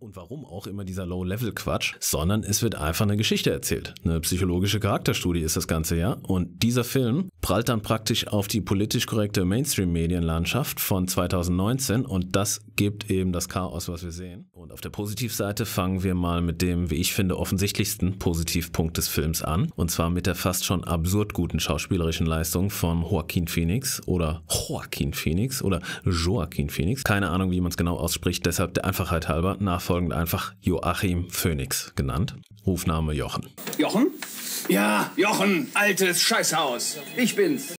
und warum auch immer dieser Low-Level-Quatsch, sondern es wird einfach eine Geschichte erzählt. Eine psychologische Charakterstudie ist das Ganze, ja. Und dieser Film prallt dann praktisch auf die politisch korrekte Mainstream-Medienlandschaft von 2019 und das gibt eben das Chaos, was wir sehen. Und auf der Positivseite fangen wir mal mit dem, wie ich finde, offensichtlichsten Positivpunkt des Films an. Und zwar mit der fast schon absurd guten schauspielerischen Leistung von Joaquin Phoenix oder Joaquin Phoenix oder Joaquin Phoenix. Keine Ahnung, wie man es genau ausspricht, deshalb der Einfachheit halber nachfragen fortfolgend einfach Joachim Phoenix genannt. Rufname Jochen. Jochen? Ja, Jochen, altes Scheißhaus. Ich bin's.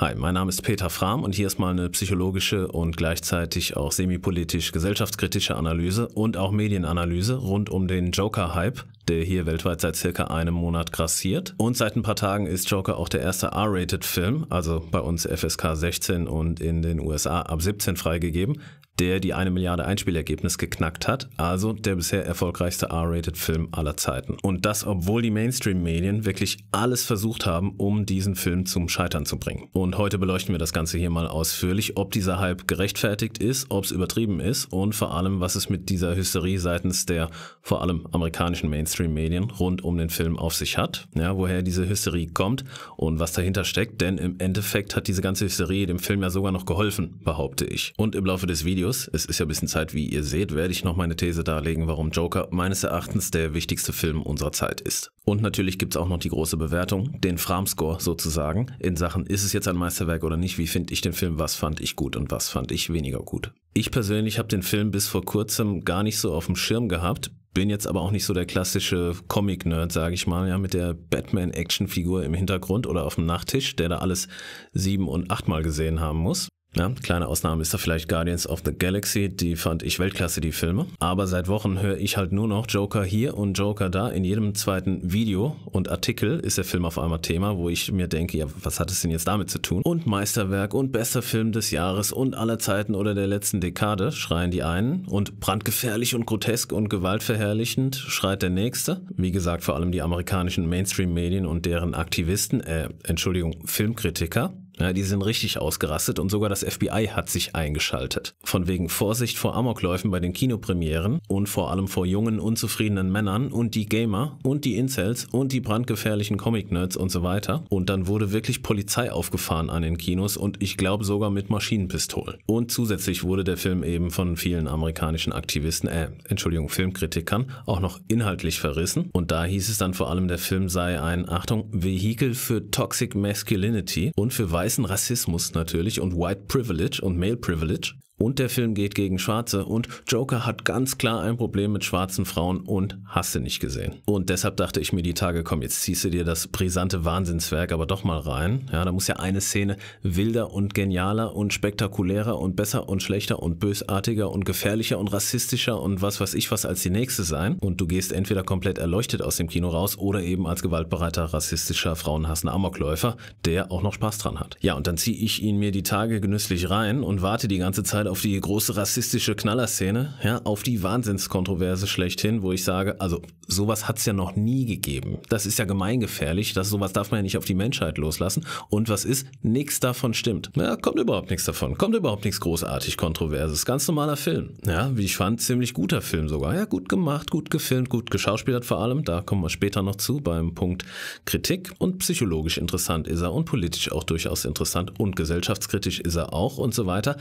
Hi, mein Name ist Peter Frahm und hier ist mal eine psychologische und gleichzeitig auch semipolitisch gesellschaftskritische Analyse und auch Medienanalyse rund um den Joker-Hype, der hier weltweit seit circa einem Monat grassiert. Und seit ein paar Tagen ist Joker auch der erste R-Rated-Film, also bei uns FSK 16 und in den USA ab 17 freigegeben, der die eine Milliarde Einspielergebnis geknackt hat, also der bisher erfolgreichste R-Rated-Film aller Zeiten. Und das, obwohl die Mainstream-Medien wirklich alles versucht haben, um diesen Film zum Scheitern zu bringen. Und heute beleuchten wir das Ganze hier mal ausführlich, ob dieser Hype gerechtfertigt ist, ob es übertrieben ist und vor allem, was es mit dieser Hysterie seitens der vor allem amerikanischen Mainstream-Medien rund um den Film auf sich hat, ja, woher diese Hysterie kommt und was dahinter steckt, denn im Endeffekt hat diese ganze Hysterie dem Film ja sogar noch geholfen, behaupte ich. Und im Laufe des Videos Videos. Es ist ja ein bisschen Zeit, wie ihr seht, werde ich noch meine These darlegen, warum Joker meines Erachtens der wichtigste Film unserer Zeit ist. Und natürlich gibt es auch noch die große Bewertung, den Fram-Score sozusagen, in Sachen, ist es jetzt ein Meisterwerk oder nicht, wie finde ich den Film, was fand ich gut und was fand ich weniger gut. Ich persönlich habe den Film bis vor kurzem gar nicht so auf dem Schirm gehabt, bin jetzt aber auch nicht so der klassische Comic-Nerd, sage ich mal, ja, mit der Batman-Action-Figur im Hintergrund oder auf dem Nachttisch, der da alles sieben- und achtmal gesehen haben muss. Ja, kleine Ausnahme ist da vielleicht Guardians of the Galaxy, die fand ich Weltklasse, die Filme. Aber seit Wochen höre ich halt nur noch Joker hier und Joker da. In jedem zweiten Video und Artikel ist der Film auf einmal Thema, wo ich mir denke, ja, was hat es denn jetzt damit zu tun? Und Meisterwerk und bester Film des Jahres und aller Zeiten oder der letzten Dekade schreien die einen. Und brandgefährlich und grotesk und gewaltverherrlichend schreit der nächste. Wie gesagt, vor allem die amerikanischen Mainstream-Medien und deren Aktivisten, äh, Entschuldigung, Filmkritiker. Ja, die sind richtig ausgerastet und sogar das FBI hat sich eingeschaltet. Von wegen Vorsicht vor Amokläufen bei den Kinopremieren und vor allem vor jungen, unzufriedenen Männern und die Gamer und die Incels und die brandgefährlichen Comic-Nerds und so weiter. Und dann wurde wirklich Polizei aufgefahren an den Kinos und ich glaube sogar mit Maschinenpistolen. Und zusätzlich wurde der Film eben von vielen amerikanischen Aktivisten, äh, Entschuldigung, Filmkritikern auch noch inhaltlich verrissen. Und da hieß es dann vor allem, der Film sei ein, Achtung, Vehikel für Toxic Masculinity und für Weiß weißen Rassismus natürlich und White Privilege und Male Privilege. Und der Film geht gegen Schwarze und Joker hat ganz klar ein Problem mit schwarzen Frauen und hast du nicht gesehen. Und deshalb dachte ich mir die Tage, komm, jetzt ziehst du dir das brisante Wahnsinnswerk aber doch mal rein. Ja, da muss ja eine Szene wilder und genialer und spektakulärer und besser und schlechter und bösartiger und gefährlicher und rassistischer und was weiß ich was als die nächste sein. Und du gehst entweder komplett erleuchtet aus dem Kino raus oder eben als gewaltbereiter, rassistischer, frauenhassender Amokläufer, der auch noch Spaß dran hat. Ja, und dann ziehe ich ihn mir die Tage genüsslich rein und warte die ganze Zeit gerade halt auf die große rassistische Knallerszene, ja, auf die Wahnsinnskontroverse schlechthin, wo ich sage, also sowas hat es ja noch nie gegeben. Das ist ja gemeingefährlich, das, sowas darf man ja nicht auf die Menschheit loslassen. Und was ist? Nichts davon stimmt. Ja, kommt überhaupt nichts davon. Kommt überhaupt nichts großartig Kontroverses. Ganz normaler Film. Ja, wie ich fand, ziemlich guter Film sogar. Ja, gut gemacht, gut gefilmt, gut geschauspielert vor allem. Da kommen wir später noch zu beim Punkt Kritik. Und psychologisch interessant ist er und politisch auch durchaus interessant und gesellschaftskritisch ist er auch und so weiter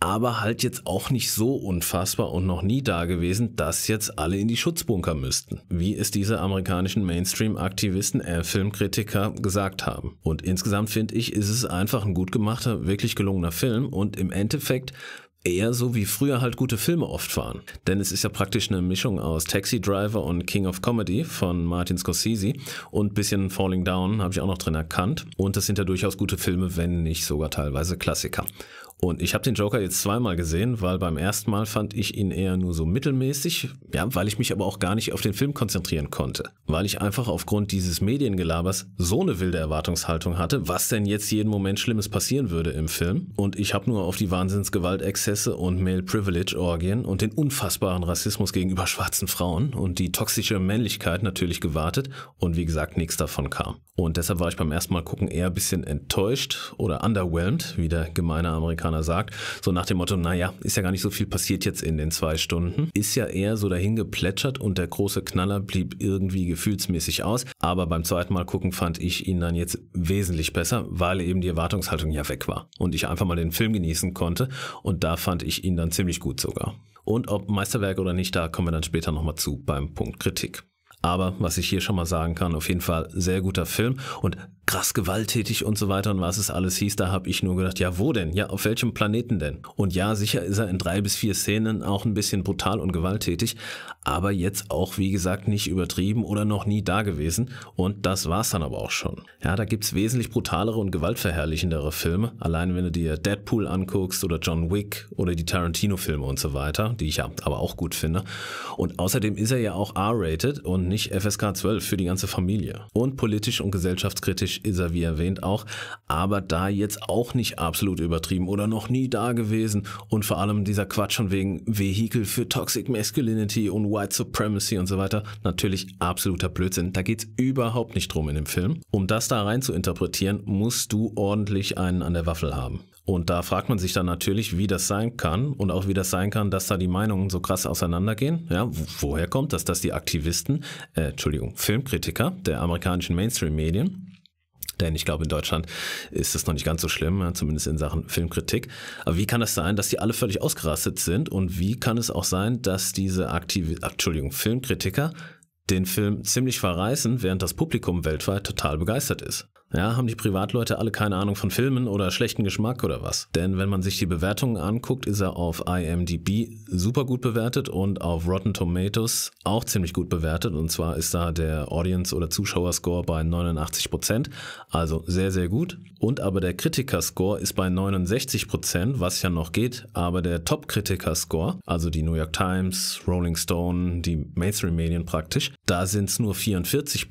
aber halt jetzt auch nicht so unfassbar und noch nie da gewesen, dass jetzt alle in die Schutzbunker müssten, wie es diese amerikanischen Mainstream-Aktivisten, äh, Filmkritiker gesagt haben. Und insgesamt finde ich, ist es einfach ein gut gemachter, wirklich gelungener Film und im Endeffekt eher so wie früher halt gute Filme oft waren. Denn es ist ja praktisch eine Mischung aus Taxi Driver und King of Comedy von Martin Scorsese und bisschen Falling Down habe ich auch noch drin erkannt. Und das sind ja durchaus gute Filme, wenn nicht sogar teilweise Klassiker. Und ich habe den Joker jetzt zweimal gesehen, weil beim ersten Mal fand ich ihn eher nur so mittelmäßig, ja, weil ich mich aber auch gar nicht auf den Film konzentrieren konnte, weil ich einfach aufgrund dieses Mediengelabers so eine wilde Erwartungshaltung hatte, was denn jetzt jeden Moment Schlimmes passieren würde im Film. Und ich habe nur auf die Wahnsinnsgewaltexzesse und Male Privilege Orgien und den unfassbaren Rassismus gegenüber schwarzen Frauen und die toxische Männlichkeit natürlich gewartet und wie gesagt nichts davon kam. Und deshalb war ich beim ersten Mal gucken eher ein bisschen enttäuscht oder underwhelmed, wie der gemeine Amerikaner Amerikaner sagt, so nach dem Motto, naja, ist ja gar nicht so viel passiert jetzt in den zwei Stunden, ist ja eher so dahin geplätschert und der große Knaller blieb irgendwie gefühlsmäßig aus. Aber beim zweiten Mal gucken fand ich ihn dann jetzt wesentlich besser, weil eben die Erwartungshaltung ja weg war und ich einfach mal den Film genießen konnte und da fand ich ihn dann ziemlich gut sogar. Und ob Meisterwerk oder nicht, da kommen wir dann später nochmal zu beim Punkt Kritik. Aber was ich hier schon mal sagen kann, auf jeden Fall sehr guter Film und krass gewalttätig und so weiter und was es alles hieß, da habe ich nur gedacht, ja, wo denn? Ja, auf welchem Planeten denn? Und ja, sicher ist er in drei bis vier Szenen auch ein bisschen brutal und gewalttätig, aber jetzt auch, wie gesagt, nicht übertrieben oder noch nie da gewesen. Und das war's dann aber auch schon. Ja, da gibt es wesentlich brutalere und gewaltverherrlichendere Filme. Allein wenn du dir Deadpool anguckst oder John Wick oder die Tarantino-Filme und so weiter, die ich ja aber auch gut finde. Und außerdem ist er ja auch R-rated und nicht FSK 12 für die ganze Familie. Und politisch und gesellschaftskritisch Mensch ist er, wie erwähnt, auch, aber da jetzt auch nicht absolut übertrieben oder noch nie da gewesen und vor allem dieser Quatsch von wegen Vehikel für Toxic Masculinity und White Supremacy und so weiter, natürlich absoluter Blödsinn. Da geht es überhaupt nicht drum in dem Film. Um das da rein zu interpretieren, musst du ordentlich einen an der Waffel haben. Und da fragt man sich dann natürlich, wie das sein kann und auch wie das sein kann, dass da die Meinungen so krass auseinandergehen. Ja, woher kommt das, dass die Aktivisten, äh, Entschuldigung, Filmkritiker der amerikanischen Mainstream-Medien denn ich glaube, in Deutschland ist das noch nicht ganz so schlimm, zumindest in Sachen Filmkritik. Aber wie kann das sein, dass die alle völlig ausgerastet sind? Und wie kann es auch sein, dass diese aktive, Entschuldigung, Filmkritiker den Film ziemlich verreißen, während das Publikum weltweit total begeistert ist. Ja, haben die Privatleute alle keine Ahnung von Filmen oder schlechten Geschmack oder was? Denn wenn man sich die Bewertungen anguckt, ist er auf IMDb super gut bewertet und auf Rotten Tomatoes auch ziemlich gut bewertet. Und zwar ist da der Audience- oder Zuschauerscore bei 89%, also sehr, sehr gut. Und aber der Kritikerscore ist bei 69%, was ja noch geht. Aber der Top-Kritikerscore, also die New York Times, Rolling Stone, die Mainstream-Medien praktisch, da sind es nur 44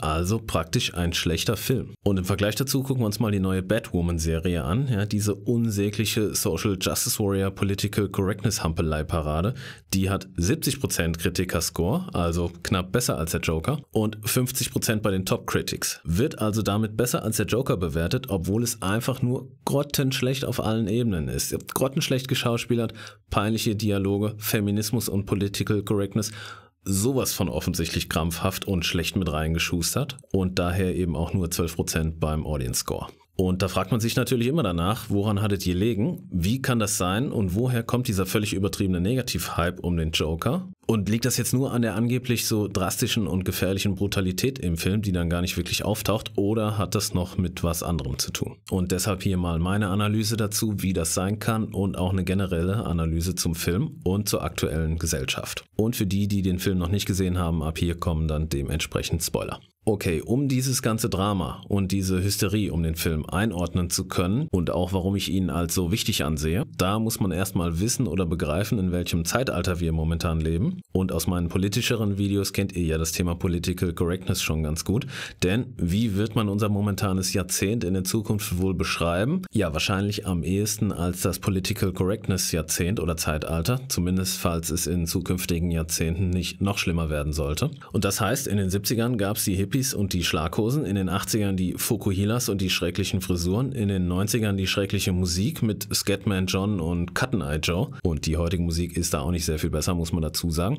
also praktisch ein schlechter Film. Und im Vergleich dazu gucken wir uns mal die neue Batwoman-Serie an. Ja, diese unsägliche Social Justice Warrior Political Correctness Hampelei-Parade. Die hat 70 Prozent Kritiker-Score, also knapp besser als der Joker, und 50 bei den Top-Critics. Wird also damit besser als der Joker bewertet, obwohl es einfach nur grottenschlecht auf allen Ebenen ist. Grottenschlecht geschauspielert, peinliche Dialoge, Feminismus und Political Correctness sowas von offensichtlich krampfhaft und schlecht mit reingeschustert und daher eben auch nur 12% beim Audience Score. Und da fragt man sich natürlich immer danach, woran hat es gelegen? Wie kann das sein? Und woher kommt dieser völlig übertriebene Negativhype um den Joker? Und liegt das jetzt nur an der angeblich so drastischen und gefährlichen Brutalität im Film, die dann gar nicht wirklich auftaucht? Oder hat das noch mit was anderem zu tun? Und deshalb hier mal meine Analyse dazu, wie das sein kann und auch eine generelle Analyse zum Film und zur aktuellen Gesellschaft. Und für die, die den Film noch nicht gesehen haben, ab hier kommen dann dementsprechend Spoiler. Okay, um dieses ganze Drama und diese Hysterie um den Film einordnen zu können und auch warum ich ihn als so wichtig ansehe, da muss man erstmal wissen oder begreifen, in welchem Zeitalter wir momentan leben. Und aus meinen politischeren Videos kennt ihr ja das Thema Political Correctness schon ganz gut. Denn wie wird man unser momentanes Jahrzehnt in der Zukunft wohl beschreiben? Ja, wahrscheinlich am ehesten als das Political Correctness Jahrzehnt oder Zeitalter, zumindest falls es in zukünftigen Jahrzehnten nicht noch schlimmer werden sollte. Und das heißt, in den 70ern gab es die Hippies und die Schlaghosen, in den 80ern die Fukuhilas und die schrecklichen Frisuren, in den 90ern die schreckliche Musik mit Scatman John und Cutten Eye Joe. Und die heutige Musik ist da auch nicht sehr viel besser, muss man dazu sagen.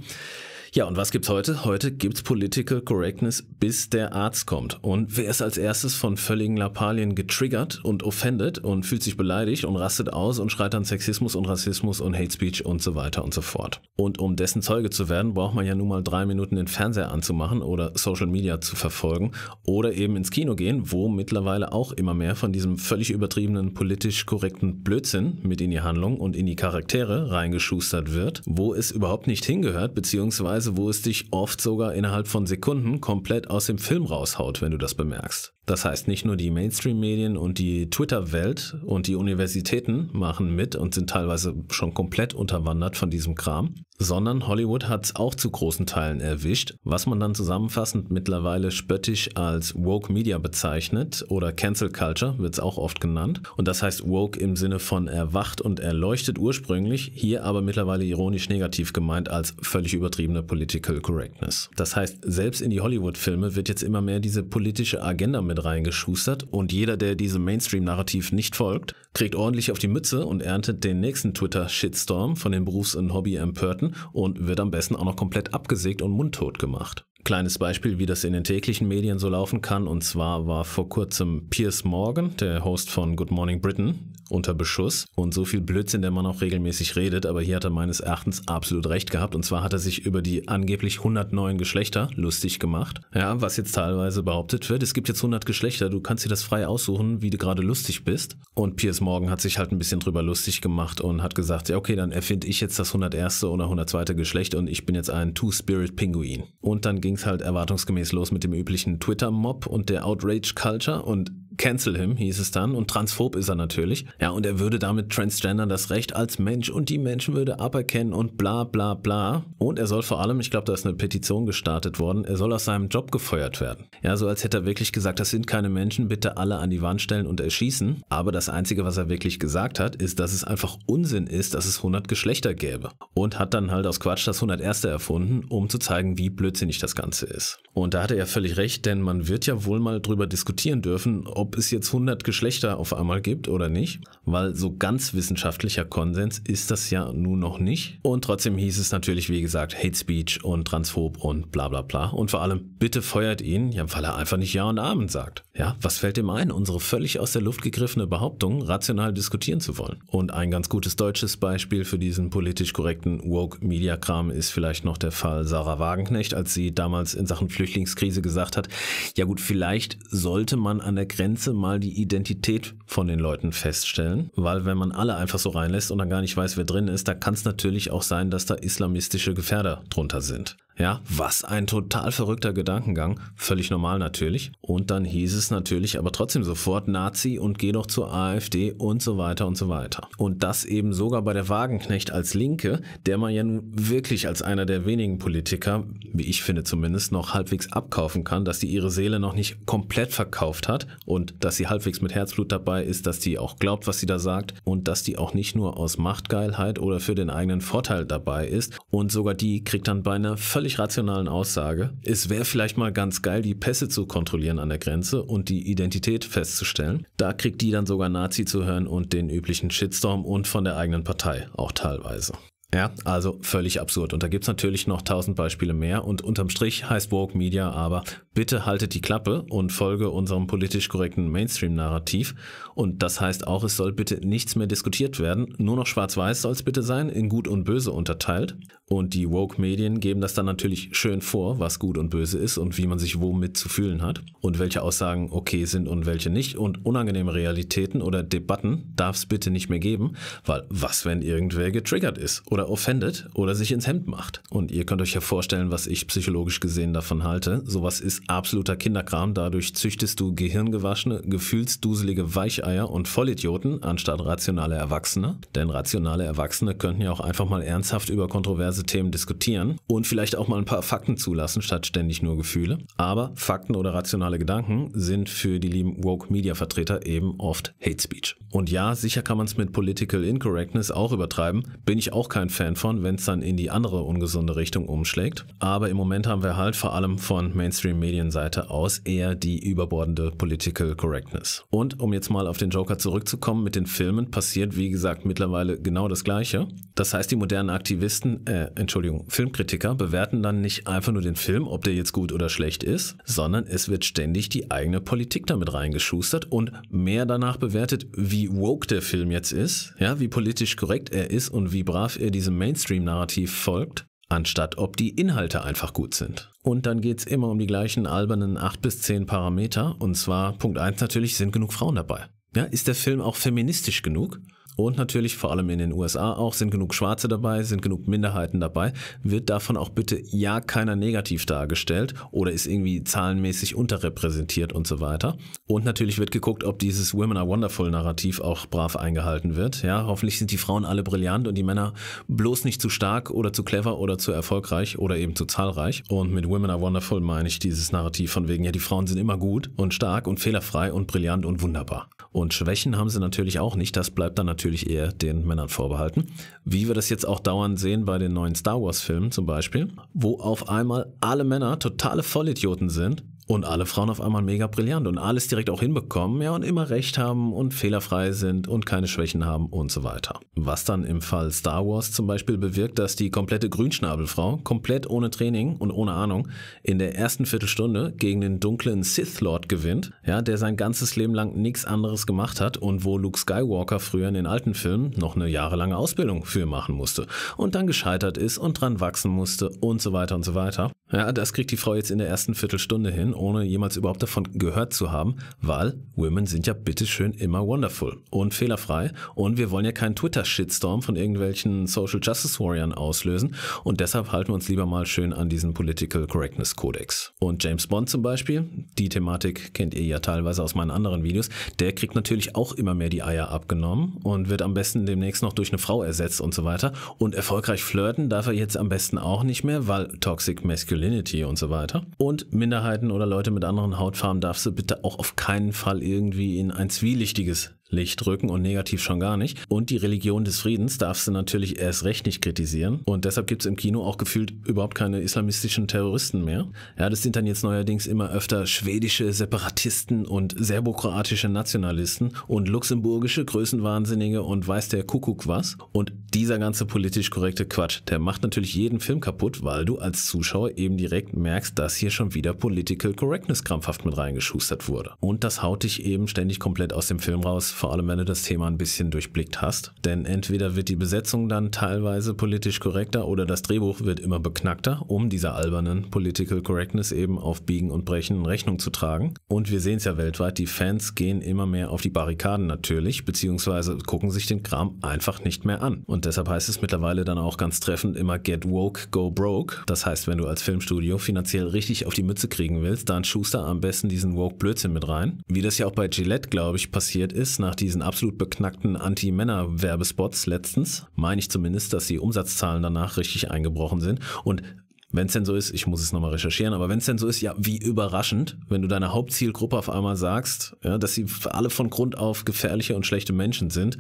Ja, und was gibt's heute? Heute gibt's Political Correctness, bis der Arzt kommt. Und wer ist als erstes von völligen Lappalien getriggert und offended und fühlt sich beleidigt und rastet aus und schreit dann Sexismus und Rassismus und Hate Speech und so weiter und so fort. Und um dessen Zeuge zu werden, braucht man ja nun mal drei Minuten den Fernseher anzumachen oder Social Media zu verfolgen oder eben ins Kino gehen, wo mittlerweile auch immer mehr von diesem völlig übertriebenen politisch korrekten Blödsinn mit in die Handlung und in die Charaktere reingeschustert wird, wo es überhaupt nicht hingehört, beziehungsweise Weise, wo es dich oft sogar innerhalb von Sekunden komplett aus dem Film raushaut, wenn du das bemerkst. Das heißt, nicht nur die Mainstream-Medien und die Twitter-Welt und die Universitäten machen mit und sind teilweise schon komplett unterwandert von diesem Kram, sondern Hollywood hat es auch zu großen Teilen erwischt, was man dann zusammenfassend mittlerweile spöttisch als Woke Media bezeichnet oder Cancel Culture wird es auch oft genannt. Und das heißt Woke im Sinne von erwacht und erleuchtet ursprünglich, hier aber mittlerweile ironisch negativ gemeint als völlig übertriebene Political Correctness. Das heißt, selbst in die Hollywood-Filme wird jetzt immer mehr diese politische Agenda mit mit reingeschustert und jeder, der diesem Mainstream-Narrativ nicht folgt, kriegt ordentlich auf die Mütze und erntet den nächsten Twitter-Shitstorm von den Berufs- und Hobby-Empörten und wird am besten auch noch komplett abgesägt und mundtot gemacht kleines Beispiel, wie das in den täglichen Medien so laufen kann. Und zwar war vor kurzem Piers Morgan, der Host von Good Morning Britain, unter Beschuss. Und so viel Blödsinn, der man auch regelmäßig redet, aber hier hat er meines Erachtens absolut recht gehabt. Und zwar hat er sich über die angeblich 100 neuen Geschlechter lustig gemacht. Ja, was jetzt teilweise behauptet wird, es gibt jetzt 100 Geschlechter, du kannst dir das frei aussuchen, wie du gerade lustig bist. Und Piers Morgan hat sich halt ein bisschen drüber lustig gemacht und hat gesagt, ja okay, dann erfinde ich jetzt das 101. oder 102. Geschlecht und ich bin jetzt ein Two-Spirit-Pinguin. Und dann ging ging's halt erwartungsgemäß los mit dem üblichen Twitter-Mob und der Outrage-Culture und Cancel him, hieß es dann, und transphob ist er natürlich. Ja, und er würde damit Transgender das Recht als Mensch und die Menschenwürde aberkennen und bla bla bla. Und er soll vor allem, ich glaube, da ist eine Petition gestartet worden, er soll aus seinem Job gefeuert werden. Ja, so als hätte er wirklich gesagt, das sind keine Menschen, bitte alle an die Wand stellen und erschießen. Aber das Einzige, was er wirklich gesagt hat, ist, dass es einfach Unsinn ist, dass es 100 Geschlechter gäbe. Und hat dann halt aus Quatsch das 101. erfunden, um zu zeigen, wie blödsinnig das Ganze ist. Und da hatte er völlig recht, denn man wird ja wohl mal drüber diskutieren dürfen, ob ob es jetzt 100 Geschlechter auf einmal gibt oder nicht, weil so ganz wissenschaftlicher Konsens ist das ja nun noch nicht. Und trotzdem hieß es natürlich, wie gesagt, Hate Speech und Transphob und bla bla bla. Und vor allem, bitte feuert ihn, ja, weil er einfach nicht Ja und Amen sagt. Ja, was fällt ihm ein, unsere völlig aus der Luft gegriffene Behauptung rational diskutieren zu wollen? Und ein ganz gutes deutsches Beispiel für diesen politisch korrekten Woke-Media-Kram ist vielleicht noch der Fall Sarah Wagenknecht, als sie damals in Sachen Flüchtlingskrise gesagt hat, ja gut, vielleicht sollte man an der Grenze Grenze mal die Identität von den Leuten feststellen, weil wenn man alle einfach so reinlässt und dann gar nicht weiß, wer drin ist, da kann es natürlich auch sein, dass da islamistische Gefährder drunter sind. Ja, was ein total verrückter Gedankengang. Völlig normal natürlich. Und dann hieß es natürlich aber trotzdem sofort Nazi und geh doch zur AfD und so weiter und so weiter. Und das eben sogar bei der Wagenknecht als Linke, der man ja nun wirklich als einer der wenigen Politiker, wie ich finde zumindest, noch halbwegs abkaufen kann, dass die ihre Seele noch nicht komplett verkauft hat und dass sie halbwegs mit Herzblut dabei ist, dass die auch glaubt, was sie da sagt und dass die auch nicht nur aus Machtgeilheit oder für den eigenen Vorteil dabei ist. Und sogar die kriegt dann bei einer völlig völlig rationalen Aussage, es wäre vielleicht mal ganz geil, die Pässe zu kontrollieren an der Grenze und die Identität festzustellen. Da kriegt die dann sogar Nazi zu hören und den üblichen Shitstorm und von der eigenen Partei auch teilweise. Ja, also völlig absurd. Und da gibt es natürlich noch tausend Beispiele mehr. Und unterm Strich heißt Woke Media aber, bitte haltet die Klappe und folge unserem politisch korrekten Mainstream-Narrativ und das heißt auch, es soll bitte nichts mehr diskutiert werden. Nur noch schwarz-weiß soll es bitte sein, in gut und böse unterteilt. Und die Woke-Medien geben das dann natürlich schön vor, was gut und böse ist und wie man sich womit zu fühlen hat. Und welche Aussagen okay sind und welche nicht. Und unangenehme Realitäten oder Debatten darf es bitte nicht mehr geben, weil was, wenn irgendwer getriggert ist oder offendet oder sich ins Hemd macht? Und ihr könnt euch ja vorstellen, was ich psychologisch gesehen davon halte. Sowas ist absoluter Kinderkram. Dadurch züchtest du gehirngewaschene, gefühlsduselige Weiche Spießeier und Vollidioten anstatt rationale Erwachsene. Denn rationale Erwachsene könnten ja auch einfach mal ernsthaft über kontroverse Themen diskutieren und vielleicht auch mal ein paar Fakten zulassen, statt ständig nur Gefühle. Aber Fakten oder rationale Gedanken sind für die lieben Woke-Media-Vertreter eben oft Hate Speech. Und ja, sicher kann man es mit Political Incorrectness auch übertreiben, bin ich auch kein Fan von, wenn es dann in die andere ungesunde Richtung umschlägt. Aber im Moment haben wir halt vor allem von Mainstream-Medienseite aus eher die überbordende Political Correctness. Und um jetzt mal auf auf den Joker zurückzukommen, mit den Filmen passiert, wie gesagt, mittlerweile genau das Gleiche. Das heißt, die modernen Aktivisten, äh, Entschuldigung, Filmkritiker bewerten dann nicht einfach nur den Film, ob der jetzt gut oder schlecht ist, sondern es wird ständig die eigene Politik damit reingeschustert und mehr danach bewertet, wie woke der Film jetzt ist, ja, wie politisch korrekt er ist und wie brav er diesem Mainstream-Narrativ folgt, anstatt ob die Inhalte einfach gut sind. Und dann geht es immer um die gleichen albernen 8 bis 10 Parameter. Und zwar Punkt 1 natürlich, sind genug Frauen dabei. Ja, ist der Film auch feministisch genug? Und natürlich vor allem in den USA auch, sind genug Schwarze dabei, sind genug Minderheiten dabei, wird davon auch bitte ja keiner negativ dargestellt oder ist irgendwie zahlenmäßig unterrepräsentiert und so weiter. Und natürlich wird geguckt, ob dieses Women are Wonderful Narrativ auch brav eingehalten wird. Ja, hoffentlich sind die Frauen alle brillant und die Männer bloß nicht zu stark oder zu clever oder zu erfolgreich oder eben zu zahlreich. Und mit Women are Wonderful meine ich dieses Narrativ von wegen, ja, die Frauen sind immer gut und stark und fehlerfrei und brillant und wunderbar. Und Schwächen haben sie natürlich auch nicht. Das bleibt dann natürlich eher den Männern vorbehalten. Wie wir das jetzt auch dauernd sehen bei den neuen Star Wars-Filmen zum Beispiel, wo auf einmal alle Männer totale Vollidioten sind und alle Frauen auf einmal mega brillant und alles direkt auch hinbekommen, ja, und immer recht haben und fehlerfrei sind und keine Schwächen haben und so weiter. Was dann im Fall Star Wars zum Beispiel bewirkt, dass die komplette Grünschnabelfrau, komplett ohne Training und ohne Ahnung, in der ersten Viertelstunde gegen den dunklen Sith Lord gewinnt, ja, der sein ganzes Leben lang nichts anderes gemacht hat und wo Luke Skywalker früher in den alten Filmen noch eine jahrelange Ausbildung für machen musste und dann gescheitert ist und dran wachsen musste und so weiter und so weiter. Ja, das kriegt die Frau jetzt in der ersten Viertelstunde hin, ohne jemals überhaupt davon gehört zu haben, weil Women sind ja bitteschön immer wonderful und fehlerfrei und wir wollen ja keinen Twitter-Shitstorm von irgendwelchen Social Justice Warriors auslösen und deshalb halten wir uns lieber mal schön an diesen Political Correctness Codex. Und James Bond zum Beispiel, die Thematik kennt ihr ja teilweise aus meinen anderen Videos, der kriegt natürlich auch immer mehr die Eier abgenommen und wird am besten demnächst noch durch eine Frau ersetzt und so weiter und erfolgreich flirten darf er jetzt am besten auch nicht mehr, weil Toxic Masculinity Masculinity und so weiter. Und Minderheiten oder Leute mit anderen Hautfarben darfst du bitte auch auf keinen Fall irgendwie in ein zwielichtiges Licht Lichtrücken und negativ schon gar nicht. Und die Religion des Friedens darfst du natürlich erst recht nicht kritisieren. Und deshalb gibt es im Kino auch gefühlt überhaupt keine islamistischen Terroristen mehr. Ja, das sind dann jetzt neuerdings immer öfter schwedische Separatisten und serbokroatische Nationalisten und luxemburgische Größenwahnsinnige und weiß der Kuckuck was. Und dieser ganze politisch korrekte Quatsch, der macht natürlich jeden Film kaputt, weil du als Zuschauer eben direkt merkst, dass hier schon wieder Political Correctness krampfhaft mit reingeschustert wurde. Und das haut dich eben ständig komplett aus dem Film raus, vor allem wenn du das Thema ein bisschen durchblickt hast. Denn entweder wird die Besetzung dann teilweise politisch korrekter oder das Drehbuch wird immer beknackter, um dieser albernen Political Correctness eben auf Biegen und Brechen Rechnung zu tragen. Und wir sehen es ja weltweit, die Fans gehen immer mehr auf die Barrikaden natürlich, beziehungsweise gucken sich den Kram einfach nicht mehr an. Und deshalb heißt es mittlerweile dann auch ganz treffend immer Get Woke, Go Broke. Das heißt, wenn du als Filmstudio finanziell richtig auf die Mütze kriegen willst, dann schuster am besten diesen Woke-Blödsinn mit rein. Wie das ja auch bei Gillette, glaube ich, passiert ist, nach diesen absolut beknackten Anti-Männer-Werbespots letztens, meine ich zumindest, dass die Umsatzzahlen danach richtig eingebrochen sind. Und wenn es denn so ist, ich muss es nochmal recherchieren, aber wenn es denn so ist, ja, wie überraschend, wenn du deiner Hauptzielgruppe auf einmal sagst, ja, dass sie alle von Grund auf gefährliche und schlechte Menschen sind,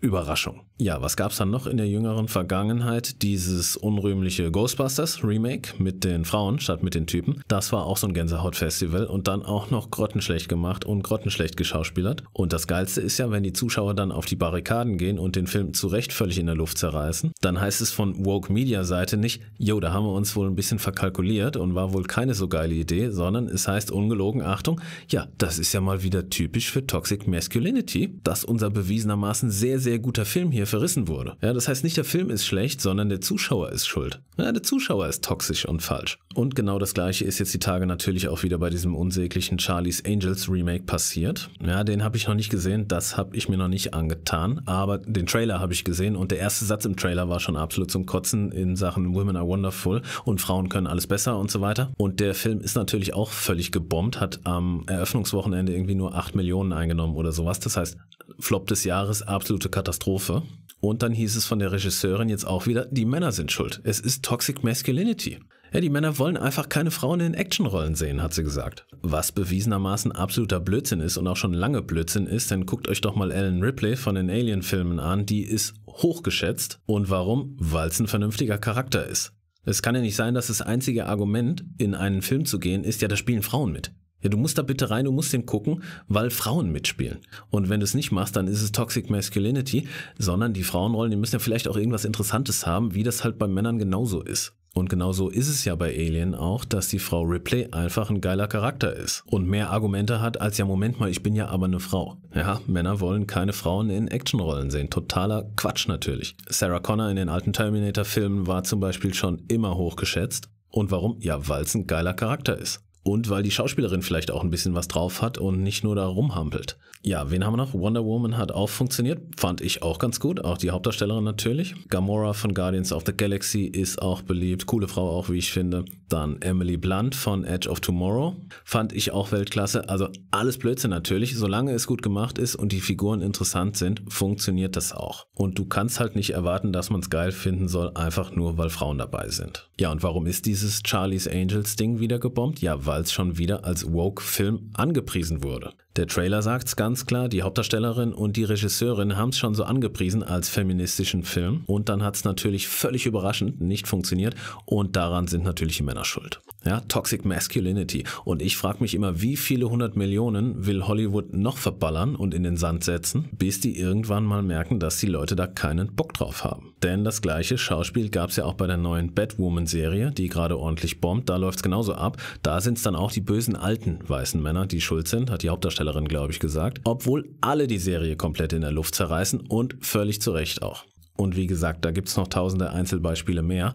Überraschung. Ja, was gab es dann noch in der jüngeren Vergangenheit? Dieses unrühmliche Ghostbusters Remake mit den Frauen statt mit den Typen. Das war auch so ein Gänsehautfestival und dann auch noch grottenschlecht gemacht und grottenschlecht geschauspielert. Und das Geilste ist ja, wenn die Zuschauer dann auf die Barrikaden gehen und den Film zu Recht völlig in der Luft zerreißen, dann heißt es von Woke Media Seite nicht, yo, da haben wir uns wohl ein bisschen verkalkuliert und war wohl keine so geile Idee, sondern es heißt ungelogen, Achtung, ja, das ist ja mal wieder typisch für Toxic Masculinity, dass unser bewiesenermaßen sehr, sehr sehr guter Film hier verrissen wurde. Ja, das heißt nicht der Film ist schlecht, sondern der Zuschauer ist schuld. Ja, der Zuschauer ist toxisch und falsch. Und genau das gleiche ist jetzt die Tage natürlich auch wieder bei diesem unsäglichen Charlie's Angels Remake passiert. Ja, den habe ich noch nicht gesehen, das habe ich mir noch nicht angetan, aber den Trailer habe ich gesehen und der erste Satz im Trailer war schon absolut zum Kotzen in Sachen Women are wonderful und Frauen können alles besser und so weiter. Und der Film ist natürlich auch völlig gebombt, hat am Eröffnungswochenende irgendwie nur 8 Millionen eingenommen oder sowas. Das heißt, Flop des Jahres, absolute Katastrophe. Und dann hieß es von der Regisseurin jetzt auch wieder, die Männer sind schuld. Es ist Toxic Masculinity. Ja, die Männer wollen einfach keine Frauen in Actionrollen sehen, hat sie gesagt. Was bewiesenermaßen absoluter Blödsinn ist und auch schon lange Blödsinn ist, denn guckt euch doch mal Ellen Ripley von den Alien-Filmen an, die ist hochgeschätzt. Und warum? Weil es ein vernünftiger Charakter ist. Es kann ja nicht sein, dass das einzige Argument, in einen Film zu gehen, ist, ja, da spielen Frauen mit. Ja, du musst da bitte rein, du musst den gucken, weil Frauen mitspielen. Und wenn du es nicht machst, dann ist es Toxic Masculinity, sondern die Frauenrollen, die müssen ja vielleicht auch irgendwas Interessantes haben, wie das halt bei Männern genauso ist. Und genauso ist es ja bei Alien auch, dass die Frau Ripley einfach ein geiler Charakter ist und mehr Argumente hat als ja, Moment mal, ich bin ja aber eine Frau. Ja, Männer wollen keine Frauen in Actionrollen sehen. Totaler Quatsch natürlich. Sarah Connor in den alten Terminator-Filmen war zum Beispiel schon immer hochgeschätzt. Und warum? Ja, weil es ein geiler Charakter ist und weil die Schauspielerin vielleicht auch ein bisschen was drauf hat und nicht nur da rumhampelt. Ja, wen haben wir noch? Wonder Woman hat auch funktioniert, fand ich auch ganz gut, auch die Hauptdarstellerin natürlich. Gamora von Guardians of the Galaxy ist auch beliebt, coole Frau auch, wie ich finde. Dann Emily Blunt von Edge of Tomorrow, fand ich auch Weltklasse. Also alles Blödsinn natürlich, solange es gut gemacht ist und die Figuren interessant sind, funktioniert das auch. Und du kannst halt nicht erwarten, dass man es geil finden soll, einfach nur weil Frauen dabei sind. Ja, und warum ist dieses Charlie's Angels Ding wieder gebombt? Ja, weil als schon wieder als Woke-Film angepriesen wurde. Der Trailer sagt es ganz klar, die Hauptdarstellerin und die Regisseurin haben es schon so angepriesen als feministischen Film und dann hat es natürlich völlig überraschend nicht funktioniert und daran sind natürlich die Männer schuld. Ja, Toxic Masculinity. Und ich frage mich immer, wie viele hundert Millionen will Hollywood noch verballern und in den Sand setzen, bis die irgendwann mal merken, dass die Leute da keinen Bock drauf haben. Denn das gleiche Schauspiel gab es ja auch bei der neuen Batwoman-Serie, die gerade ordentlich bombt. Da läuft es genauso ab. Da sind es dann auch die bösen alten weißen Männer, die schuld sind, hat die Hauptdarstellerin Spoilerin, glaube ich, gesagt, obwohl alle die Serie komplett in der Luft zerreißen und völlig zu Recht auch. Und wie gesagt, da gibt es noch tausende Einzelbeispiele mehr.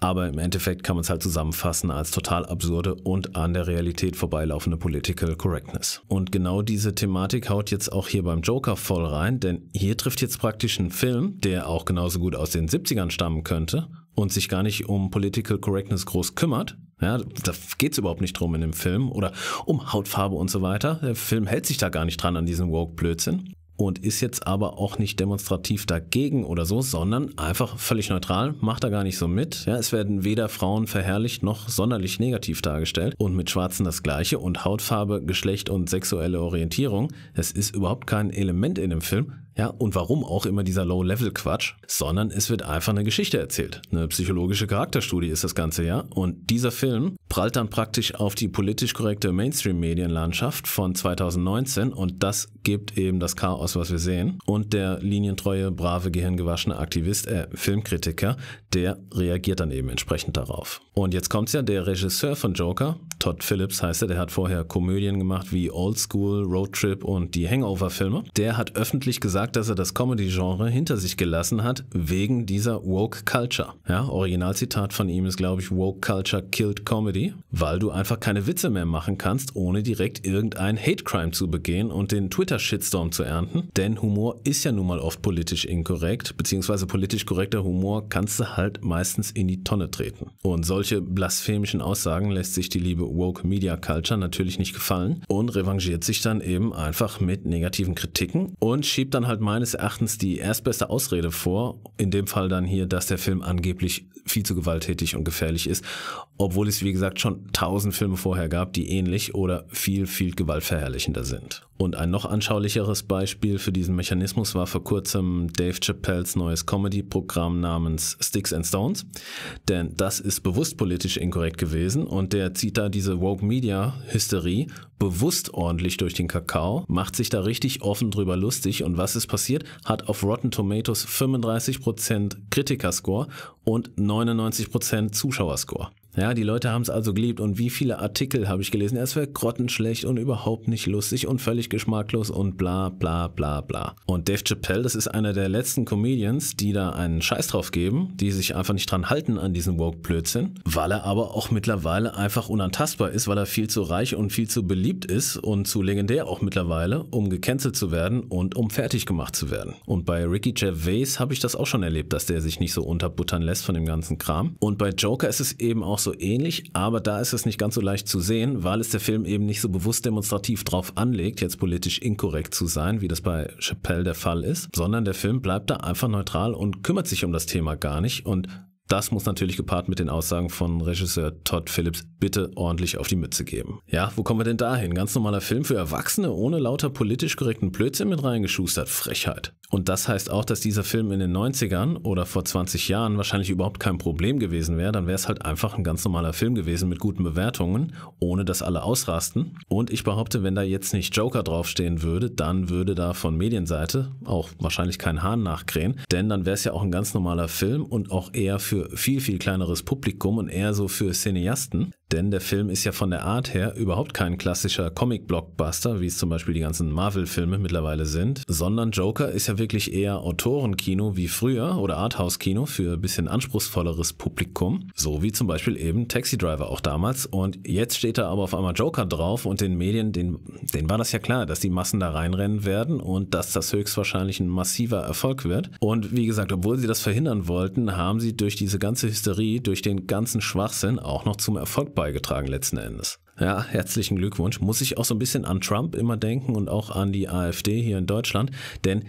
Aber im Endeffekt kann man es halt zusammenfassen als total absurde und an der Realität vorbeilaufende Political Correctness. Und genau diese Thematik haut jetzt auch hier beim Joker voll rein, denn hier trifft jetzt praktisch ein Film, der auch genauso gut aus den 70ern stammen könnte und sich gar nicht um Political Correctness groß kümmert, ja, da geht es überhaupt nicht drum in dem Film oder um Hautfarbe und so weiter. Der Film hält sich da gar nicht dran an diesen Woke-Blödsinn und ist jetzt aber auch nicht demonstrativ dagegen oder so, sondern einfach völlig neutral, macht da gar nicht so mit. Ja, es werden weder Frauen verherrlicht noch sonderlich negativ dargestellt und mit Schwarzen das gleiche und Hautfarbe, Geschlecht und sexuelle Orientierung. Es ist überhaupt kein Element in dem Film, ja, und warum auch immer dieser Low-Level-Quatsch, sondern es wird einfach eine Geschichte erzählt. Eine psychologische Charakterstudie ist das Ganze, ja. Und dieser Film prallt dann praktisch auf die politisch korrekte Mainstream-Medienlandschaft von 2019 und das gibt eben das Chaos, was wir sehen. Und der linientreue, brave, gehirngewaschene Aktivist, äh, Filmkritiker, der reagiert dann eben entsprechend darauf. Und jetzt kommt's ja, der Regisseur von Joker, Todd Phillips heißt er, der hat vorher Komödien gemacht wie Old School, Road Trip und die Hangover-Filme. Der hat öffentlich gesagt, gesagt, dass er das Comedy-Genre hinter sich gelassen hat, wegen dieser Woke Culture. Ja, Originalzitat von ihm ist, glaube ich, Woke Culture killed Comedy, weil du einfach keine Witze mehr machen kannst, ohne direkt irgendein Hate-Crime zu begehen und den Twitter-Shitstorm zu ernten. Denn Humor ist ja nun mal oft politisch inkorrekt, beziehungsweise politisch korrekter Humor kannst du halt meistens in die Tonne treten. Und solche blasphemischen Aussagen lässt sich die liebe Woke Media Culture natürlich nicht gefallen und revanchiert sich dann eben einfach mit negativen Kritiken und schiebt dann halt halt meines Erachtens die erstbeste Ausrede vor, in dem Fall dann hier, dass der Film angeblich viel zu gewalttätig und gefährlich ist, obwohl es wie gesagt schon tausend Filme vorher gab, die ähnlich oder viel, viel gewaltverherrlichender sind. Und ein noch anschaulicheres Beispiel für diesen Mechanismus war vor kurzem Dave Chappelles neues Comedy-Programm namens Sticks and Stones. Denn das ist bewusst politisch inkorrekt gewesen und der zieht da diese Woke Media-Hysterie bewusst ordentlich durch den Kakao, macht sich da richtig offen drüber lustig und was ist passiert, hat auf Rotten Tomatoes 35% Kritikerscore und 99% Zuschauerscore. Ja, die Leute haben es also geliebt und wie viele Artikel habe ich gelesen. Es wäre grottenschlecht und überhaupt nicht lustig und völlig geschmacklos und bla bla bla bla. Und Dave Chappelle, das ist einer der letzten Comedians, die da einen Scheiß drauf geben, die sich einfach nicht dran halten an diesen Woke-Blödsinn, weil er aber auch mittlerweile einfach unantastbar ist, weil er viel zu reich und viel zu beliebt ist und zu legendär auch mittlerweile, um gecancelt zu werden und um fertig gemacht zu werden. Und bei Ricky Gervais habe ich das auch schon erlebt, dass der sich nicht so unterbuttern lässt von dem ganzen Kram. Und bei Joker ist es eben auch so ähnlich, aber da ist es nicht ganz so leicht zu sehen, weil es der Film eben nicht so bewusst demonstrativ drauf anlegt, jetzt politisch inkorrekt zu sein, wie das bei Chappelle der Fall ist, sondern der Film bleibt da einfach neutral und kümmert sich um das Thema gar nicht und das muss natürlich gepaart mit den Aussagen von Regisseur Todd Phillips bitte ordentlich auf die Mütze geben. Ja, wo kommen wir denn dahin? Ganz normaler Film für Erwachsene ohne lauter politisch korrekten Blödsinn mit reingeschustert. Frechheit. Und das heißt auch, dass dieser Film in den 90ern oder vor 20 Jahren wahrscheinlich überhaupt kein Problem gewesen wäre. Dann wäre es halt einfach ein ganz normaler Film gewesen mit guten Bewertungen, ohne dass alle ausrasten. Und ich behaupte, wenn da jetzt nicht Joker draufstehen würde, dann würde da von Medienseite auch wahrscheinlich kein Hahn nachkrähen. Denn dann wäre es ja auch ein ganz normaler Film und auch eher für viel, viel kleineres Publikum und eher so für Cineasten. Denn der Film ist ja von der Art her überhaupt kein klassischer Comic-Blockbuster, wie es zum Beispiel die ganzen Marvel-Filme mittlerweile sind, sondern Joker ist ja wirklich eher Autorenkino wie früher oder Arthouse-Kino für ein bisschen anspruchsvolleres Publikum, so wie zum Beispiel eben Taxi Driver auch damals. Und jetzt steht da aber auf einmal Joker drauf und den Medien, denen, denen war das ja klar, dass die Massen da reinrennen werden und dass das höchstwahrscheinlich ein massiver Erfolg wird. Und wie gesagt, obwohl sie das verhindern wollten, haben sie durch die diese ganze Hysterie durch den ganzen Schwachsinn auch noch zum Erfolg beigetragen letzten Endes. Ja, herzlichen Glückwunsch. Muss ich auch so ein bisschen an Trump immer denken und auch an die AfD hier in Deutschland, denn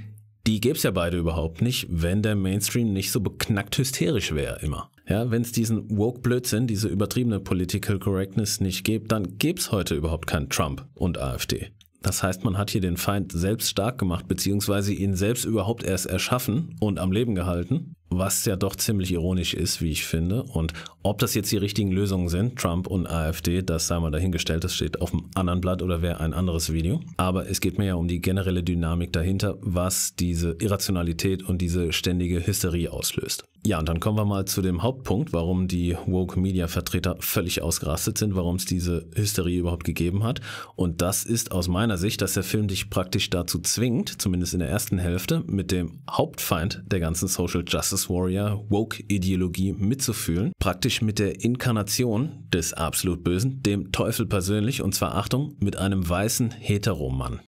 die gäbe es ja beide überhaupt nicht, wenn der Mainstream nicht so beknackt hysterisch wäre immer. Ja, wenn es diesen Woke-Blödsinn, diese übertriebene Political Correctness nicht gibt, dann gäbe es heute überhaupt keinen Trump und AfD. Das heißt, man hat hier den Feind selbst stark gemacht, beziehungsweise ihn selbst überhaupt erst erschaffen und am Leben gehalten was ja doch ziemlich ironisch ist, wie ich finde. Und ob das jetzt die richtigen Lösungen sind, Trump und AfD, das sei mal dahingestellt, das steht auf dem anderen Blatt oder wäre ein anderes Video. Aber es geht mir ja um die generelle Dynamik dahinter, was diese Irrationalität und diese ständige Hysterie auslöst. Ja, und dann kommen wir mal zu dem Hauptpunkt, warum die Woke-Media-Vertreter völlig ausgerastet sind, warum es diese Hysterie überhaupt gegeben hat. Und das ist aus meiner Sicht, dass der Film dich praktisch dazu zwingt, zumindest in der ersten Hälfte, mit dem Hauptfeind der ganzen Social Justice Justice Warrior Woke-Ideologie mitzufühlen, praktisch mit der Inkarnation des absolut Bösen, dem Teufel persönlich, und zwar Achtung, mit einem weißen Heteromann.